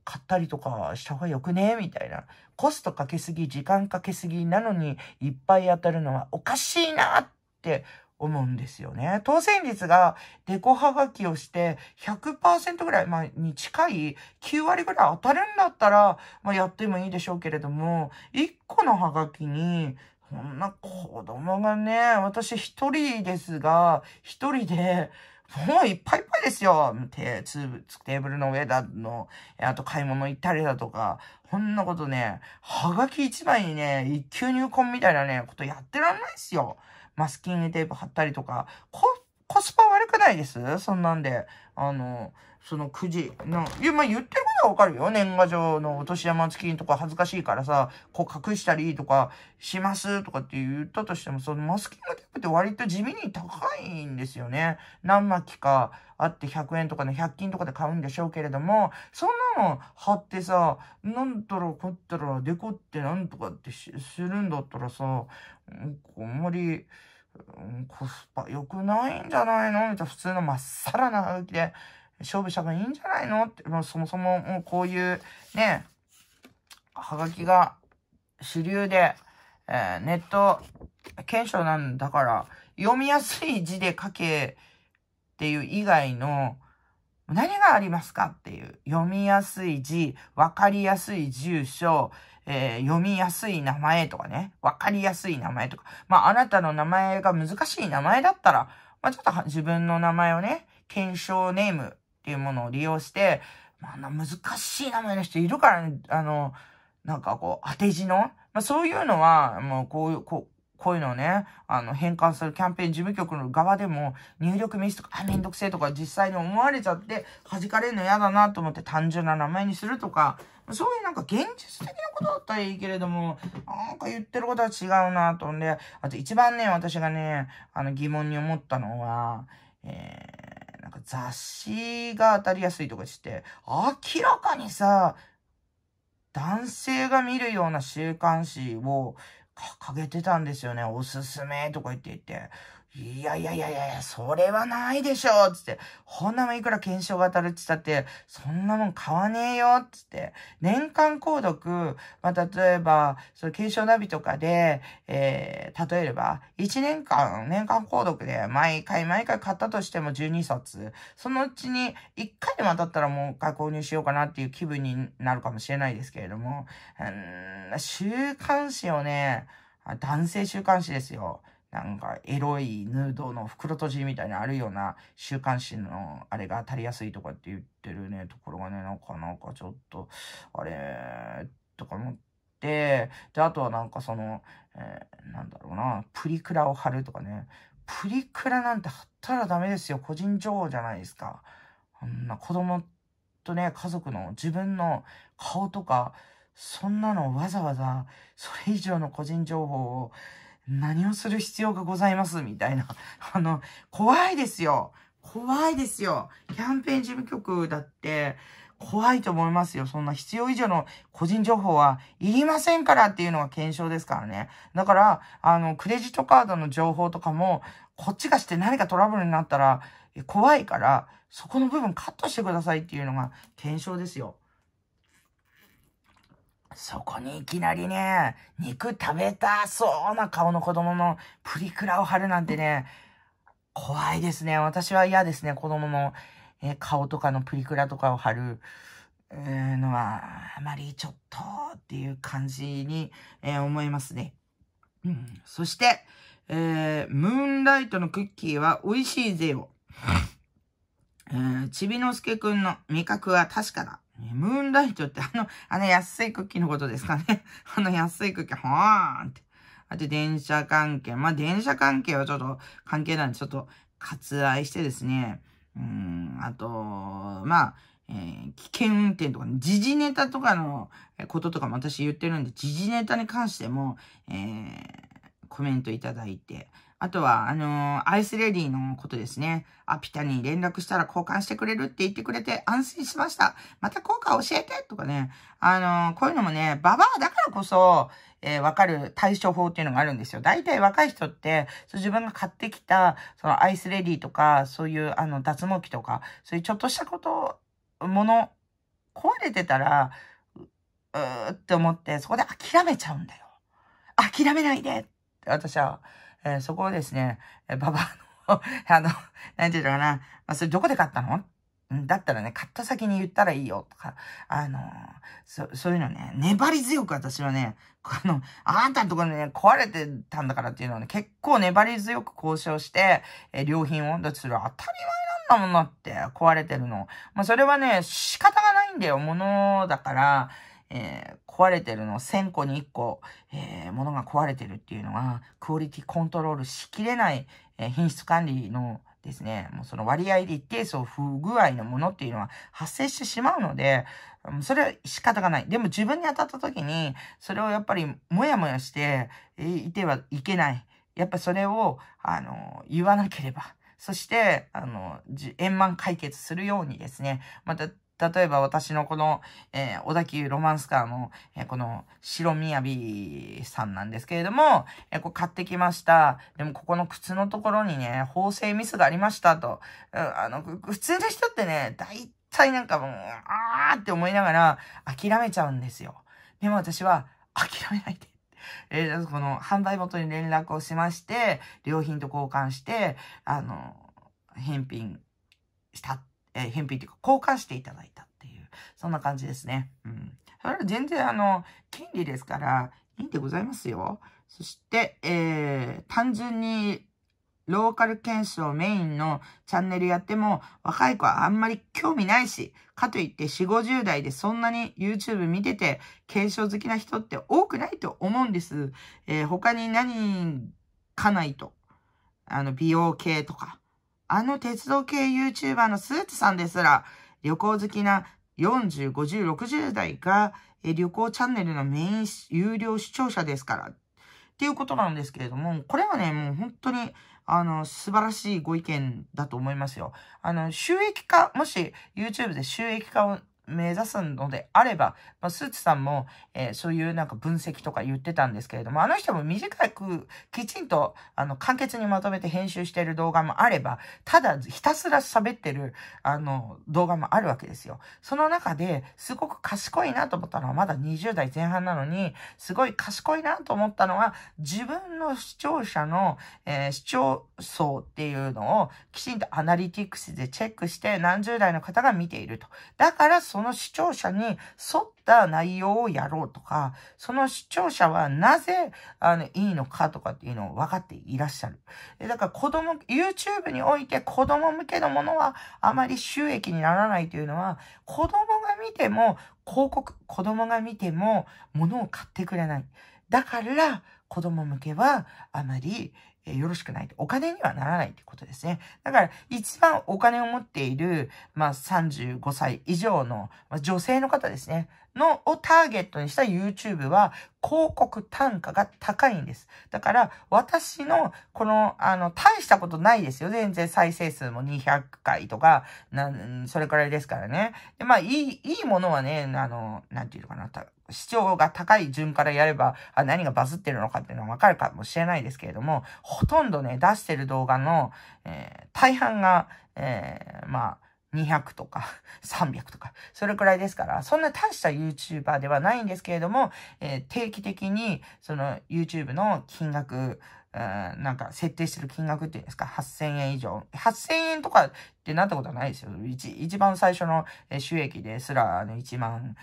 A: 買ったりとかした方がよくねみたいな。コストかけすぎ、時間かけすぎなのにいっぱい当たるのはおかしいなって思うんですよね。当選率がデコハガキをして100%ぐらい、まあ、に近い9割ぐらい当たるんだったら、まあ、やってもいいでしょうけれども、1個のハガキに、こんな子供がね、私一人ですが、一人でもういっぱいいっぱいですよ。テーブルの上だの、あと買い物行ったりだとか、こんなことね、はがき一枚にね、一級入婚みたいなね、ことやってらんないですよ。マスキングテープ貼ったりとか、ココスパ悪くないですそんなんで。あの、そのくじの、いや、まあ、言ってることはわかるよ。年賀状のお年玉付きとか恥ずかしいからさ、こう隠したりとかしますとかって言ったとしても、そのマスキングテープって割と地味に高いんですよね。何巻かあって100円とかの100均とかで買うんでしょうけれども、そんなの貼ってさ、なんたらこったらデコってなんとかってするんだったらさ、なんかあんまり、うん、コスパ良くないんじゃないのみたいな普通のまっさらな動きで勝負した方がいいんじゃないのって、もうそもそももうこういうね、はがきが主流で、えー、ネット検証なんだから、読みやすい字で書けっていう以外の、何がありますかっていう。読みやすい字、わかりやすい住所、えー、読みやすい名前とかね、わかりやすい名前とか、まあ、あなたの名前が難しい名前だったら、まあ、ちょっと自分の名前をね、検証ネームっていうものを利用して、まあ、難しい名前の人いるからね、あの、なんかこう、当て字の、まあ、そういうのは、もうこういう、こう、こういうのをね、あの、変換するキャンペーン事務局の側でも、入力ミスとか、あ、めんどくせえとか、実際に思われちゃって、弾かれるの嫌だなと思って単純な名前にするとか、そういうなんか現実的なことだったらいいけれども、なんか言ってることは違うなと。んで、あと一番ね、私がね、あの疑問に思ったのは、えー、なんか雑誌が当たりやすいとかして、明らかにさ、男性が見るような週刊誌を掲げてたんですよね。おすすめとか言っていて。いやいやいやいや、それはないでしょつって、ほんなもんいくら検証が当たるって言ったって、そんなもん買わねえよつって、年間購読、まあ、例えば、その検証ナビとかで、えー、例えれば、1年間、年間購読で毎回毎回買ったとしても12冊、そのうちに1回でも当たったらもう一回購入しようかなっていう気分になるかもしれないですけれども、うん、週刊誌をね、男性週刊誌ですよ。なんか、エロいヌードの袋閉じみたいなあるような週刊誌のあれが当たりやすいとかって言ってるね、ところがね、なんかなんかちょっと、あれ、とか思って、で、あとはなんかその、えー、なんだろうな、プリクラを貼るとかね、プリクラなんて貼ったらダメですよ、個人情報じゃないですか。あんな子供とね、家族の自分の顔とか、そんなのわざわざ、それ以上の個人情報を、何をする必要がございますみたいな。あの、怖いですよ。怖いですよ。キャンペーン事務局だって、怖いと思いますよ。そんな必要以上の個人情報はいりませんからっていうのが検証ですからね。だから、あの、クレジットカードの情報とかも、こっちがして何かトラブルになったら怖いから、そこの部分カットしてくださいっていうのが検証ですよ。そこにいきなりね、肉食べたそうな顔の子供のプリクラを貼るなんてね、怖いですね。私は嫌ですね。子供の、え顔とかのプリクラとかを貼る、えのは、あまりちょっとっていう感じに、え思いますね。うん、そして、えー、ムーンライトのクッキーは美味しいぜよ。えー、ちびのすけくんの味覚は確かだ。ムーンライトってあの、あの安いクッキーのことですかね。あの安いクッキー、ほーんって。あと電車関係。まあ、電車関係はちょっと関係なんで、ちょっと割愛してですね。うん、あと、まあ、えー、危険運転とか、ね、時事ネタとかのこととかも私言ってるんで、時事ネタに関しても、えー、コメントいただいて、あとは、あのー、アイスレディのことですね。アピタに連絡したら交換してくれるって言ってくれて安心しました。また効果教えてとかね。あのー、こういうのもね、ババアだからこそ、えー、わかる対処法っていうのがあるんですよ。大体若い人って、そう自分が買ってきた、そのアイスレディとか、そういうあの脱毛器とか、そういうちょっとしたこと、もの、壊れてたら、うーって思って、そこで諦めちゃうんだよ。諦めないでって私はえー、そこをですね、えー、ババの あの、なんていうのかな、まあ、それどこで買ったのだったらね、買った先に言ったらいいよとか、あのー、そ、そういうのね、粘り強く私はね、あの、あんたのところでね、壊れてたんだからっていうのをね、結構粘り強く交渉して、えー、良品を、だってそれ当たり前なんだもんなって、壊れてるの。まあ、それはね、仕方がないんだよ、ものだから、えー、壊れてるの、1000個に1個、えー、ものが壊れてるっていうのは、クオリティコントロールしきれない、えー、品質管理のですね、もうその割合で一定数不具合のものっていうのは発生してしまうので、それは仕方がない。でも自分に当たった時に、それをやっぱりもやもやしていてはいけない。やっぱそれを、あの、言わなければ。そして、あの、円満解決するようにですね、また例えば私のこの、えー、小田急ロマンスカーの、えー、この白雅さんなんですけれども、えー、こう買ってきました。でもここの靴のところにね、縫製ミスがありましたと。うん、あの、普通の人ってね、大体なんかもう、あーって思いながら諦めちゃうんですよ。でも私は諦めないで。えー、この販売元に連絡をしまして、良品と交換して、あの、返品したっえー、返品ていうか、交換していただいたっていう、そんな感じですね。うん。それは全然、あの、権利ですから、いいんでございますよ。そして、えー、単純に、ローカル検証メインのチャンネルやっても、若い子はあんまり興味ないし、かといって4、50代でそんなに YouTube 見てて、検証好きな人って多くないと思うんです。えー、他に何かないと。あの、美容系とか、あの鉄道系 YouTuber のスーツさんですら、旅行好きな40、50、60代が、え旅行チャンネルのメイン有料視聴者ですから、っていうことなんですけれども、これはね、もう本当に、あの、素晴らしいご意見だと思いますよ。あの、収益化、もし YouTube で収益化を目指すのであれば、まあ、スーツさんも、えー、そういうなんか分析とか言ってたんですけれども、あの人も短くきちんとあの簡潔にまとめて編集している動画もあれば、ただひたすら喋ってるあの動画もあるわけですよ。その中ですごく賢いなと思ったのはまだ20代前半なのに、すごい賢いなと思ったのは自分の視聴者の、えー、視聴層っていうのをきちんとアナリティクスでチェックして何十代の方が見ていると。だからそその視聴者に沿った内容をやろうとか、その視聴者はなぜ、あの、いいのかとかっていうのを分かっていらっしゃる。だから子供、YouTube において子供向けのものはあまり収益にならないというのは、子供が見ても広告、子供が見ても物を買ってくれない。だから、子供向けはあまり、えよろしくないと。お金にはならないってことですね。だから、一番お金を持っている、まあ、35歳以上の、まあ、女性の方ですね。のをターゲットにした YouTube は広告単価が高いんです。だから私のこのあの大したことないですよ。全然再生数も200回とか、なんそれくらいですからね。でまあいい、いいものはね、あの、なんていうのかな。視聴が高い順からやれば、あ何がバズってるのかっていうのはわかるかもしれないですけれども、ほとんどね、出してる動画の、えー、大半が、えー、まあ、200とか300 とか、それくらいですから、そんな大した YouTuber ではないんですけれども、えー、定期的にその YouTube の金額、なんか設定してる金額っていうんですか、8000円以上。8000円とかってなったことはないですよ。一番最初の収益ですら、あの、1万、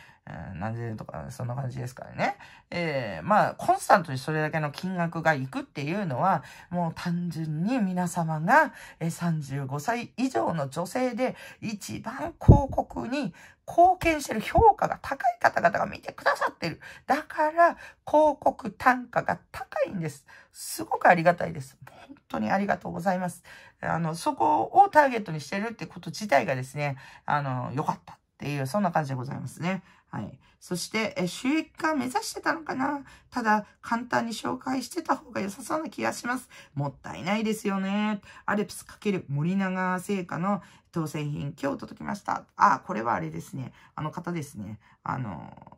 A: 何千円とか、そんな感じですからね。えー、まあ、コンスタントにそれだけの金額がいくっていうのは、もう単純に皆様が、えー、35歳以上の女性で、一番広告に貢献してる評価が高い方々が見てくださってる。だから、広告単価が高いんです。すごくありがたいです。本当にありがとうございます。あの、そこをターゲットにしてるってこと自体がですね、あの、良かったっていう、そんな感じでございますね。はい。そして、え収益化目指してたのかなただ、簡単に紹介してた方が良さそうな気がします。もったいないですよね。アルプス×森永製菓の当選品、今日届きました。あ、これはあれですね。あの方ですね。あのー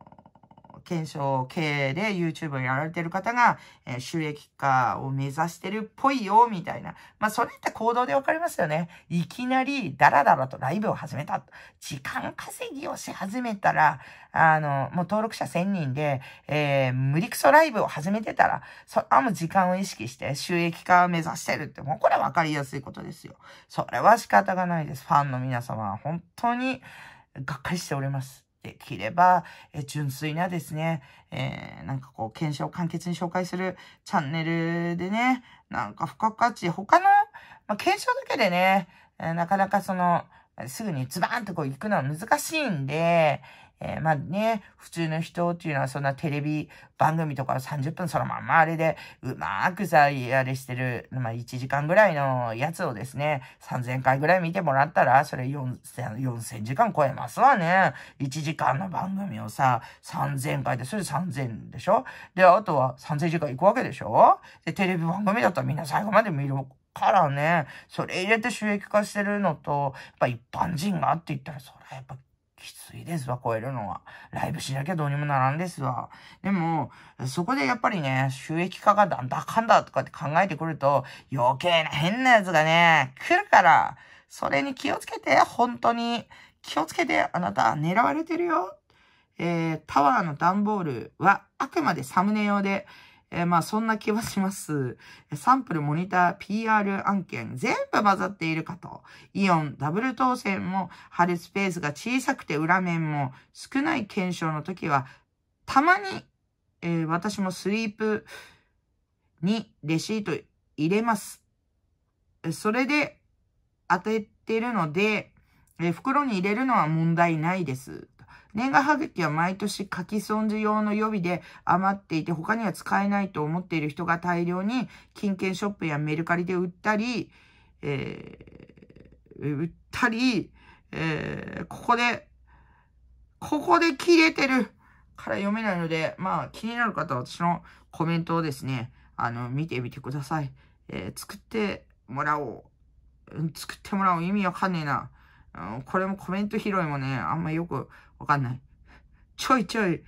A: 検証経営で YouTube をやられてる方が、えー、収益化を目指してるっぽいよ、みたいな。まあ、それって行動でわかりますよね。いきなり、ダラダラとライブを始めた。時間稼ぎをし始めたら、あの、もう登録者1000人で、えー、無理くそライブを始めてたら、それはもう時間を意識して収益化を目指してるって、もうこれわかりやすいことですよ。それは仕方がないです。ファンの皆様は本当に、がっかりしております。できれば、え純粋なですね、えー、なんかこう、検証を簡潔に紹介するチャンネルでね、なんか付加価値、他の、まあ、検証だけでね、えなかなかその、すぐにズバーンとこう行くのは難しいんで、えー、まあね、普通の人っていうのはそんなテレビ番組とか30分そのまんまあれでうまくさ、あれしてる、まあ1時間ぐらいのやつをですね、3000回ぐらい見てもらったら、それ4000、4000時間超えますわね。1時間の番組をさ、3000回で、それ3000でしょで、あとは3000時間行くわけでしょで、テレビ番組だったらみんな最後まで見るからね、それ入れて収益化してるのと、やっぱ一般人がって言ったら、それはやっぱきついですわ、超えるのは。ライブしなきゃどうにもならんですわ。でも、そこでやっぱりね、収益化がなんだかんだとかって考えてくると、余計な変なやつがね、来るから、それに気をつけて、本当に。気をつけて、あなた、狙われてるよ。えー、タワーの段ボールはあくまでサムネ用で、えー、まあそんな気はします。サンプル、モニター、PR 案件、全部混ざっているかと。イオン、ダブル当選も、貼るスペースが小さくて裏面も少ない検証の時は、たまに、えー、私もスリープにレシート入れます。それで当ててるので、えー、袋に入れるのは問題ないです。年賀はがきは毎年書き損じ用の予備で余っていて他には使えないと思っている人が大量に金券ショップやメルカリで売ったり、えー、売ったり、えー、ここで、ここで切れてるから読めないので、まあ気になる方は私のコメントをですね、あの、見てみてください。えー、作ってもらおう。作ってもらおう。意味わかんねえな。これもコメント拾いもね、あんまよくわかんない。ちょいちょい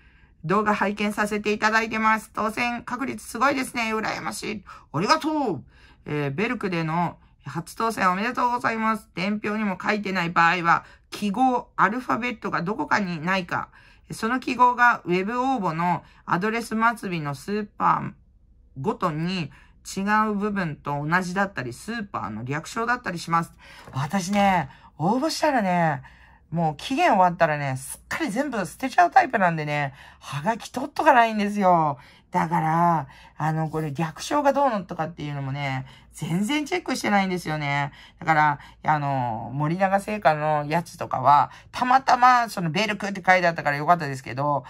A: 動画拝見させていただいてます。当選確率すごいですね。羨ましい。ありがとう。えー、ベルクでの初当選おめでとうございます。伝票にも書いてない場合は、記号、アルファベットがどこかにないか、その記号がウェブ応募のアドレス末尾のスーパーごとに違う部分と同じだったり、スーパーの略称だったりします。私ね、応募したらね、もう期限終わったらね、すっかり全部捨てちゃうタイプなんでね、はがき取っとかないんですよ。だから、あの、これ逆症がどうのとかっていうのもね、全然チェックしてないんですよね。だから、あの、森永製菓のやつとかは、たまたま、そのベルクって書いてあったからよかったですけど、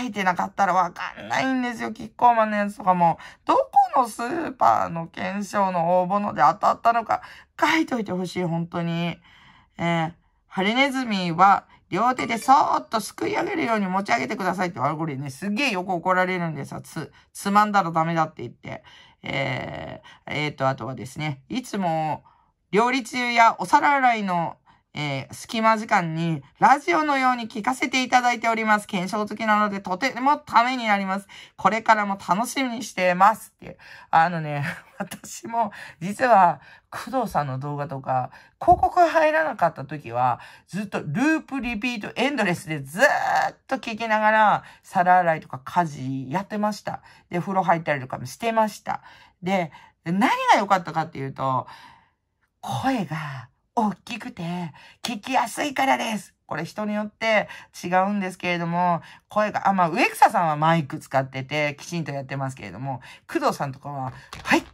A: 書いてなかったらわかんないんですよ。キッコーマンのやつとかも。どこのスーパーの検証の応募ので当たったのか、書いといてほしい、本当に。えーハリネズミは両手でそーっとすくい上げるように持ち上げてくださいって、あれこれね、すげえよく怒られるんでさ、つ、つまんだらダメだって言って。えー、えー、と、あとはですね、いつも、料理中やお皿洗いのえー、隙間時間にラジオのように聞かせていただいております。検証好きなのでとてもためになります。これからも楽しみにしてます。って。あのね、私も実は工藤さんの動画とか、広告入らなかった時は、ずっとループリピートエンドレスでずーっと聞きながら、皿洗いとか家事やってました。で、風呂入ったりとかもしてました。で、何が良かったかっていうと、声が、大きくて聞きやすいからです。これ人によって違うんですけれども、声が、あ、まあ、植草さんはマイク使ってて、きちんとやってますけれども、工藤さんとかは、はい、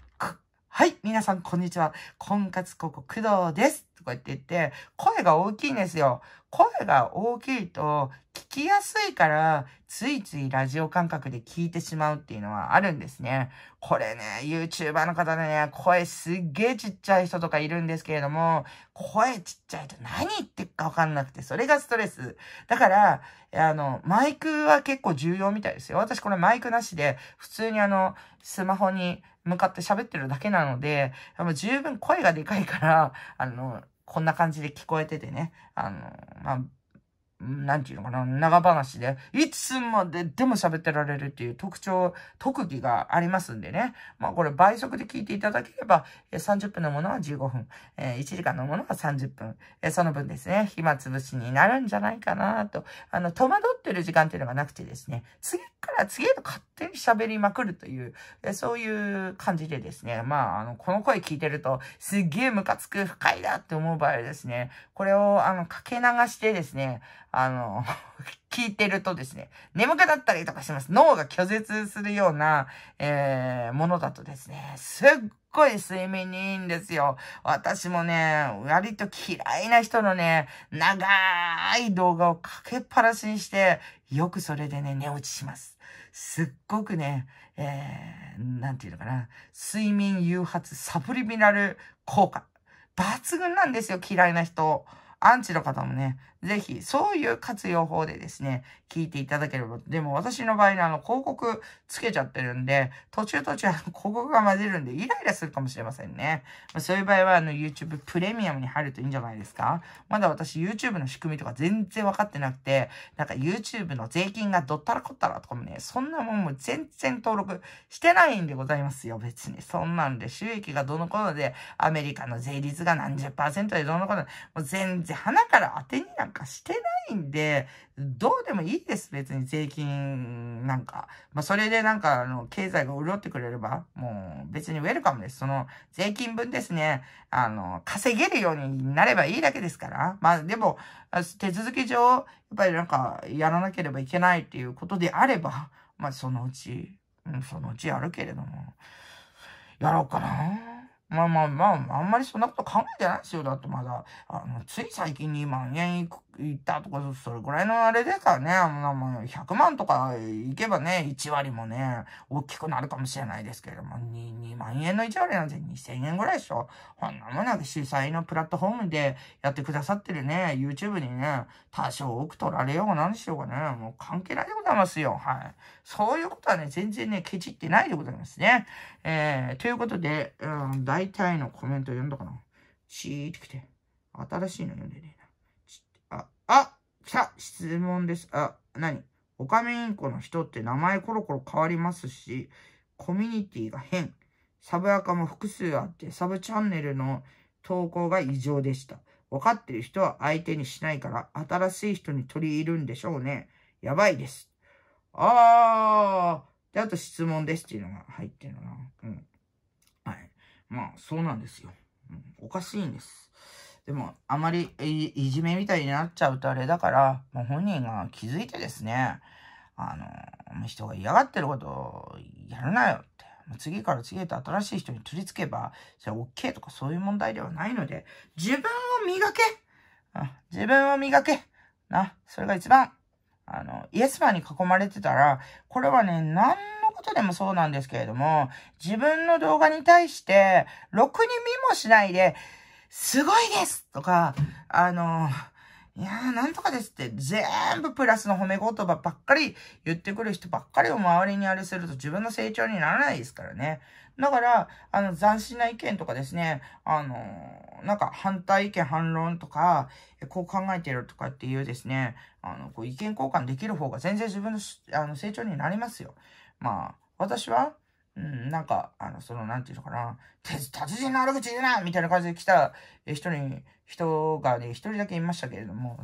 A: はい、皆さんこんにちは。婚活ここ工藤です。とか言って言って、声が大きいんですよ。声が大きいと聞きやすいから、ついついラジオ感覚で聞いてしまうっていうのはあるんですね。これね、YouTuber の方でね、声すっげえちっちゃい人とかいるんですけれども、声ちっちゃいと何言ってっかわかんなくて、それがストレス。だから、あの、マイクは結構重要みたいですよ。私これマイクなしで、普通にあの、スマホに向かって喋ってるだけなので、もう十分声がでかいから、あの、こんな感じで聞こえててね、あの、まあ、なんていうのかな、長話で、いつまででも喋ってられるっていう特徴、特技がありますんでね。まあこれ倍速で聞いていただければ、30分のものは15分、えー、1時間のものは30分、えー、その分ですね、暇つぶしになるんじゃないかなと。あの、戸惑ってる時間っていうのがなくてですね、次から次へと勝って喋りまくるという、そういう感じでですね、まあ、あの、この声聞いてると、すっげえムカつく、不快だって思う場合ですね、これを、あの、かけ流してですね、あの、聞いてるとですね、眠くなったりとかします。脳が拒絶するような、えー、ものだとですね、すっごい睡眠にいいんですよ。私もね、割と嫌いな人のね、長い動画をかけっぱなしにして、よくそれでね、寝落ちします。すっごくね、えー、なんていうのかな、睡眠誘発サプリミナル効果。抜群なんですよ、嫌いな人。アンチの方もね、ぜひ、そういう活用法でですね、聞いていただければ。でも私の場合にあの、広告つけちゃってるんで、途中途中、広告が混ぜるんで、イライラするかもしれませんね。そういう場合は、あの、YouTube プレミアムに入るといいんじゃないですかまだ私、YouTube の仕組みとか全然わかってなくて、なんか YouTube の税金がどったらこったらとかもね、そんなもんも全然登録してないんでございますよ、別に。そんなんで、収益がどの頃で、アメリカの税率が何十パーセントでどの頃で、もう全然別に花から当てになんかしてないんで、どうでもいいです、別に税金なんか。まあ、それでなんか、あの、経済が潤ってくれれば、もう別にウェルカムです。その、税金分ですね、あの、稼げるようになればいいだけですから。まあ、でも、手続き上、やっぱりなんか、やらなければいけないっていうことであれば、まあ、そのうち、うん、そのうちやるけれども、やろうかな。まあまあまあ、あんまりそんなこと考えてないですよ。だってまだ、あの、つい最近に万円いく行ったとか、それぐらいのあれですかね。ま100万とか行けばね、1割もね、大きくなるかもしれないですけれども、2, 2万円の1割なんて2000円ぐらいでしょ。ほんなもんなく主催のプラットフォームでやってくださってるね、YouTube にね、多少多く取られようが何しようがね、もう関係ないでございますよ。はい。そういうことはね、全然ね、ケチってないでございますね。えー、ということで、うん、大体のコメント読んだかな。シーってきて、新しいの読んでね。あ、来た質問です。あ、何オカメインコの人って名前コロコロ変わりますし、コミュニティが変。サブアカも複数あって、サブチャンネルの投稿が異常でした。分かってる人は相手にしないから、新しい人に取り入るんでしょうね。やばいです。あー。で、あと質問ですっていうのが入ってるな。うん。はい。まあ、そうなんですよ。うん、おかしいんです。でも、あまりいじめみたいになっちゃうとあれだから、もう本人が気づいてですね、あの、人が嫌がってることをやるなよって。次から次へと新しい人に取り付けば、じゃあ OK とかそういう問題ではないので、自分を磨け自分を磨けな、それが一番。あの、イエスマンに囲まれてたら、これはね、何のことでもそうなんですけれども、自分の動画に対して、ろくに見もしないで、すごいですとか、あの、いやー、なんとかですって、全部プラスの褒め言葉ばっかり言ってくる人ばっかりを周りにあれすると自分の成長にならないですからね。だから、あの、斬新な意見とかですね、あのー、なんか反対意見、反論とか、こう考えてるとかっていうですね、あの、こう意見交換できる方が全然自分のあの成長になりますよ。まあ、私はうん、なんか、あの、その、なんていうのかな、達人の悪口言うなみたいな感じで来た人に、人がね、一人だけいましたけれども、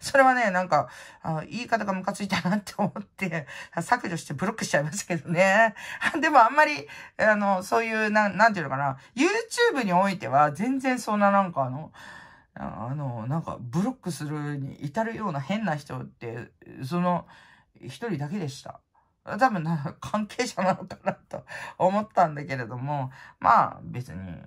A: それはね、なんか、あ言い方がムカついたなって思って、削除してブロックしちゃいましたけどね。でもあんまり、あの、そういう、なん、なんていうのかな、YouTube においては、全然そんななんかあの、あの、なんか、ブロックするに至るような変な人って、その、一人だけでした。多分な、関係者なのかなと思ったんだけれども、まあ別に、うん、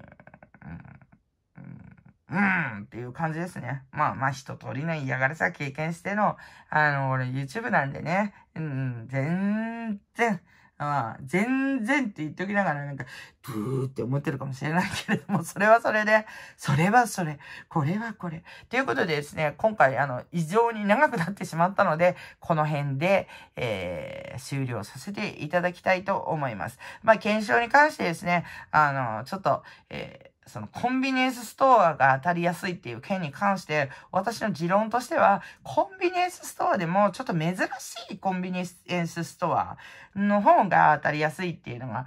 A: うん、っていう感じですね。まあまあ一通りの嫌がらせは経験しての、あの、俺 YouTube なんでね、うん、全然、まあ、全然って言っときながらなんか、ブーって思ってるかもしれないけれども、それはそれで、それはそれ、これはこれ。ということでですね、今回、あの、異常に長くなってしまったので、この辺で、えー、終了させていただきたいと思います。まあ、検証に関してですね、あの、ちょっと、えーそのコンビニエンスストアが当たりやすいっていう件に関して、私の持論としては、コンビニエンスストアでもちょっと珍しいコンビニエンスストアの方が当たりやすいっていうのが、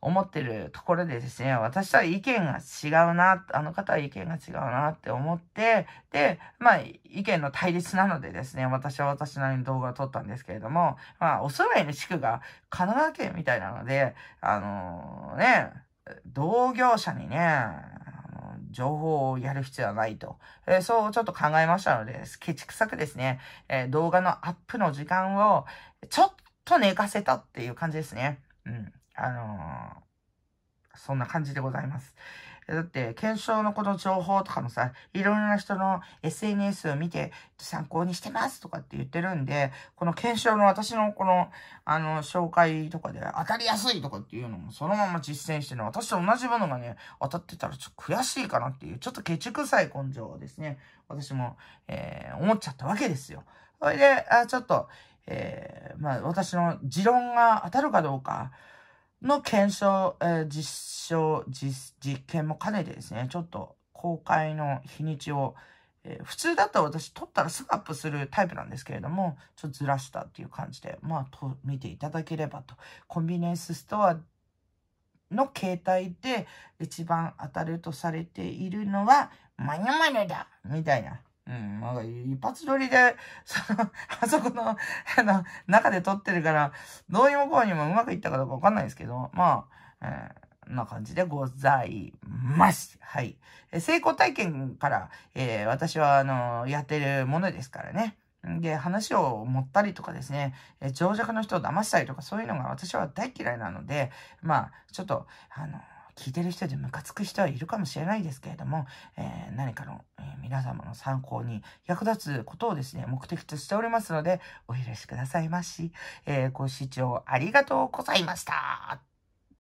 A: 思ってるところでですね、私は意見が違うな、あの方は意見が違うなって思って、で、まあ、意見の対立なのでですね、私は私なりに動画を撮ったんですけれども、まあ、お住まいの地区が神奈川県みたいなので、あのー、ね、同業者にね、情報をやる必要はないと。えー、そうちょっと考えましたので、ケチくさくですね、えー、動画のアップの時間をちょっと寝かせたっていう感じですね。うん。あのー、そんな感じでございます。だって、検証のこの情報とかもさ、いろんな人の SNS を見て参考にしてますとかって言ってるんで、この検証の私のこの、あの、紹介とかで当たりやすいとかっていうのもそのまま実践してるの、私と同じものがね、当たってたらちょっと悔しいかなっていう、ちょっとケチ臭い根性をですね、私も、えー、思っちゃったわけですよ。それで、あちょっと、えー、まあ私の持論が当たるかどうか、の検証、えー、実証実、実験も兼ねてですね、ちょっと公開の日にちを、えー、普通だったら私撮ったらすぐアップするタイプなんですけれども、ちょっとずらしたっていう感じで、まあ、と見ていただければと。コンビニエンスストアの携帯で一番当たるとされているのは、マニュマにだみたいな。うん、なんか一発撮りで、その、あそこの、あの、中で撮ってるから、どうにもこうにもうまくいったかどうかわかんないですけど、まあ、えー、な感じでございます。はい。成功体験から、えー、私は、あの、やってるものですからね。で、話を持ったりとかですね、えー、情弱の人を騙したりとか、そういうのが私は大嫌いなので、まあ、ちょっと、あの、聞いてる人でムカつく人はいるかもしれないですけれども、えー、何かの、えー、皆様の参考に役立つことをですね、目的としておりますので、お許しくださいまし、えー、ご視聴ありがとうございました。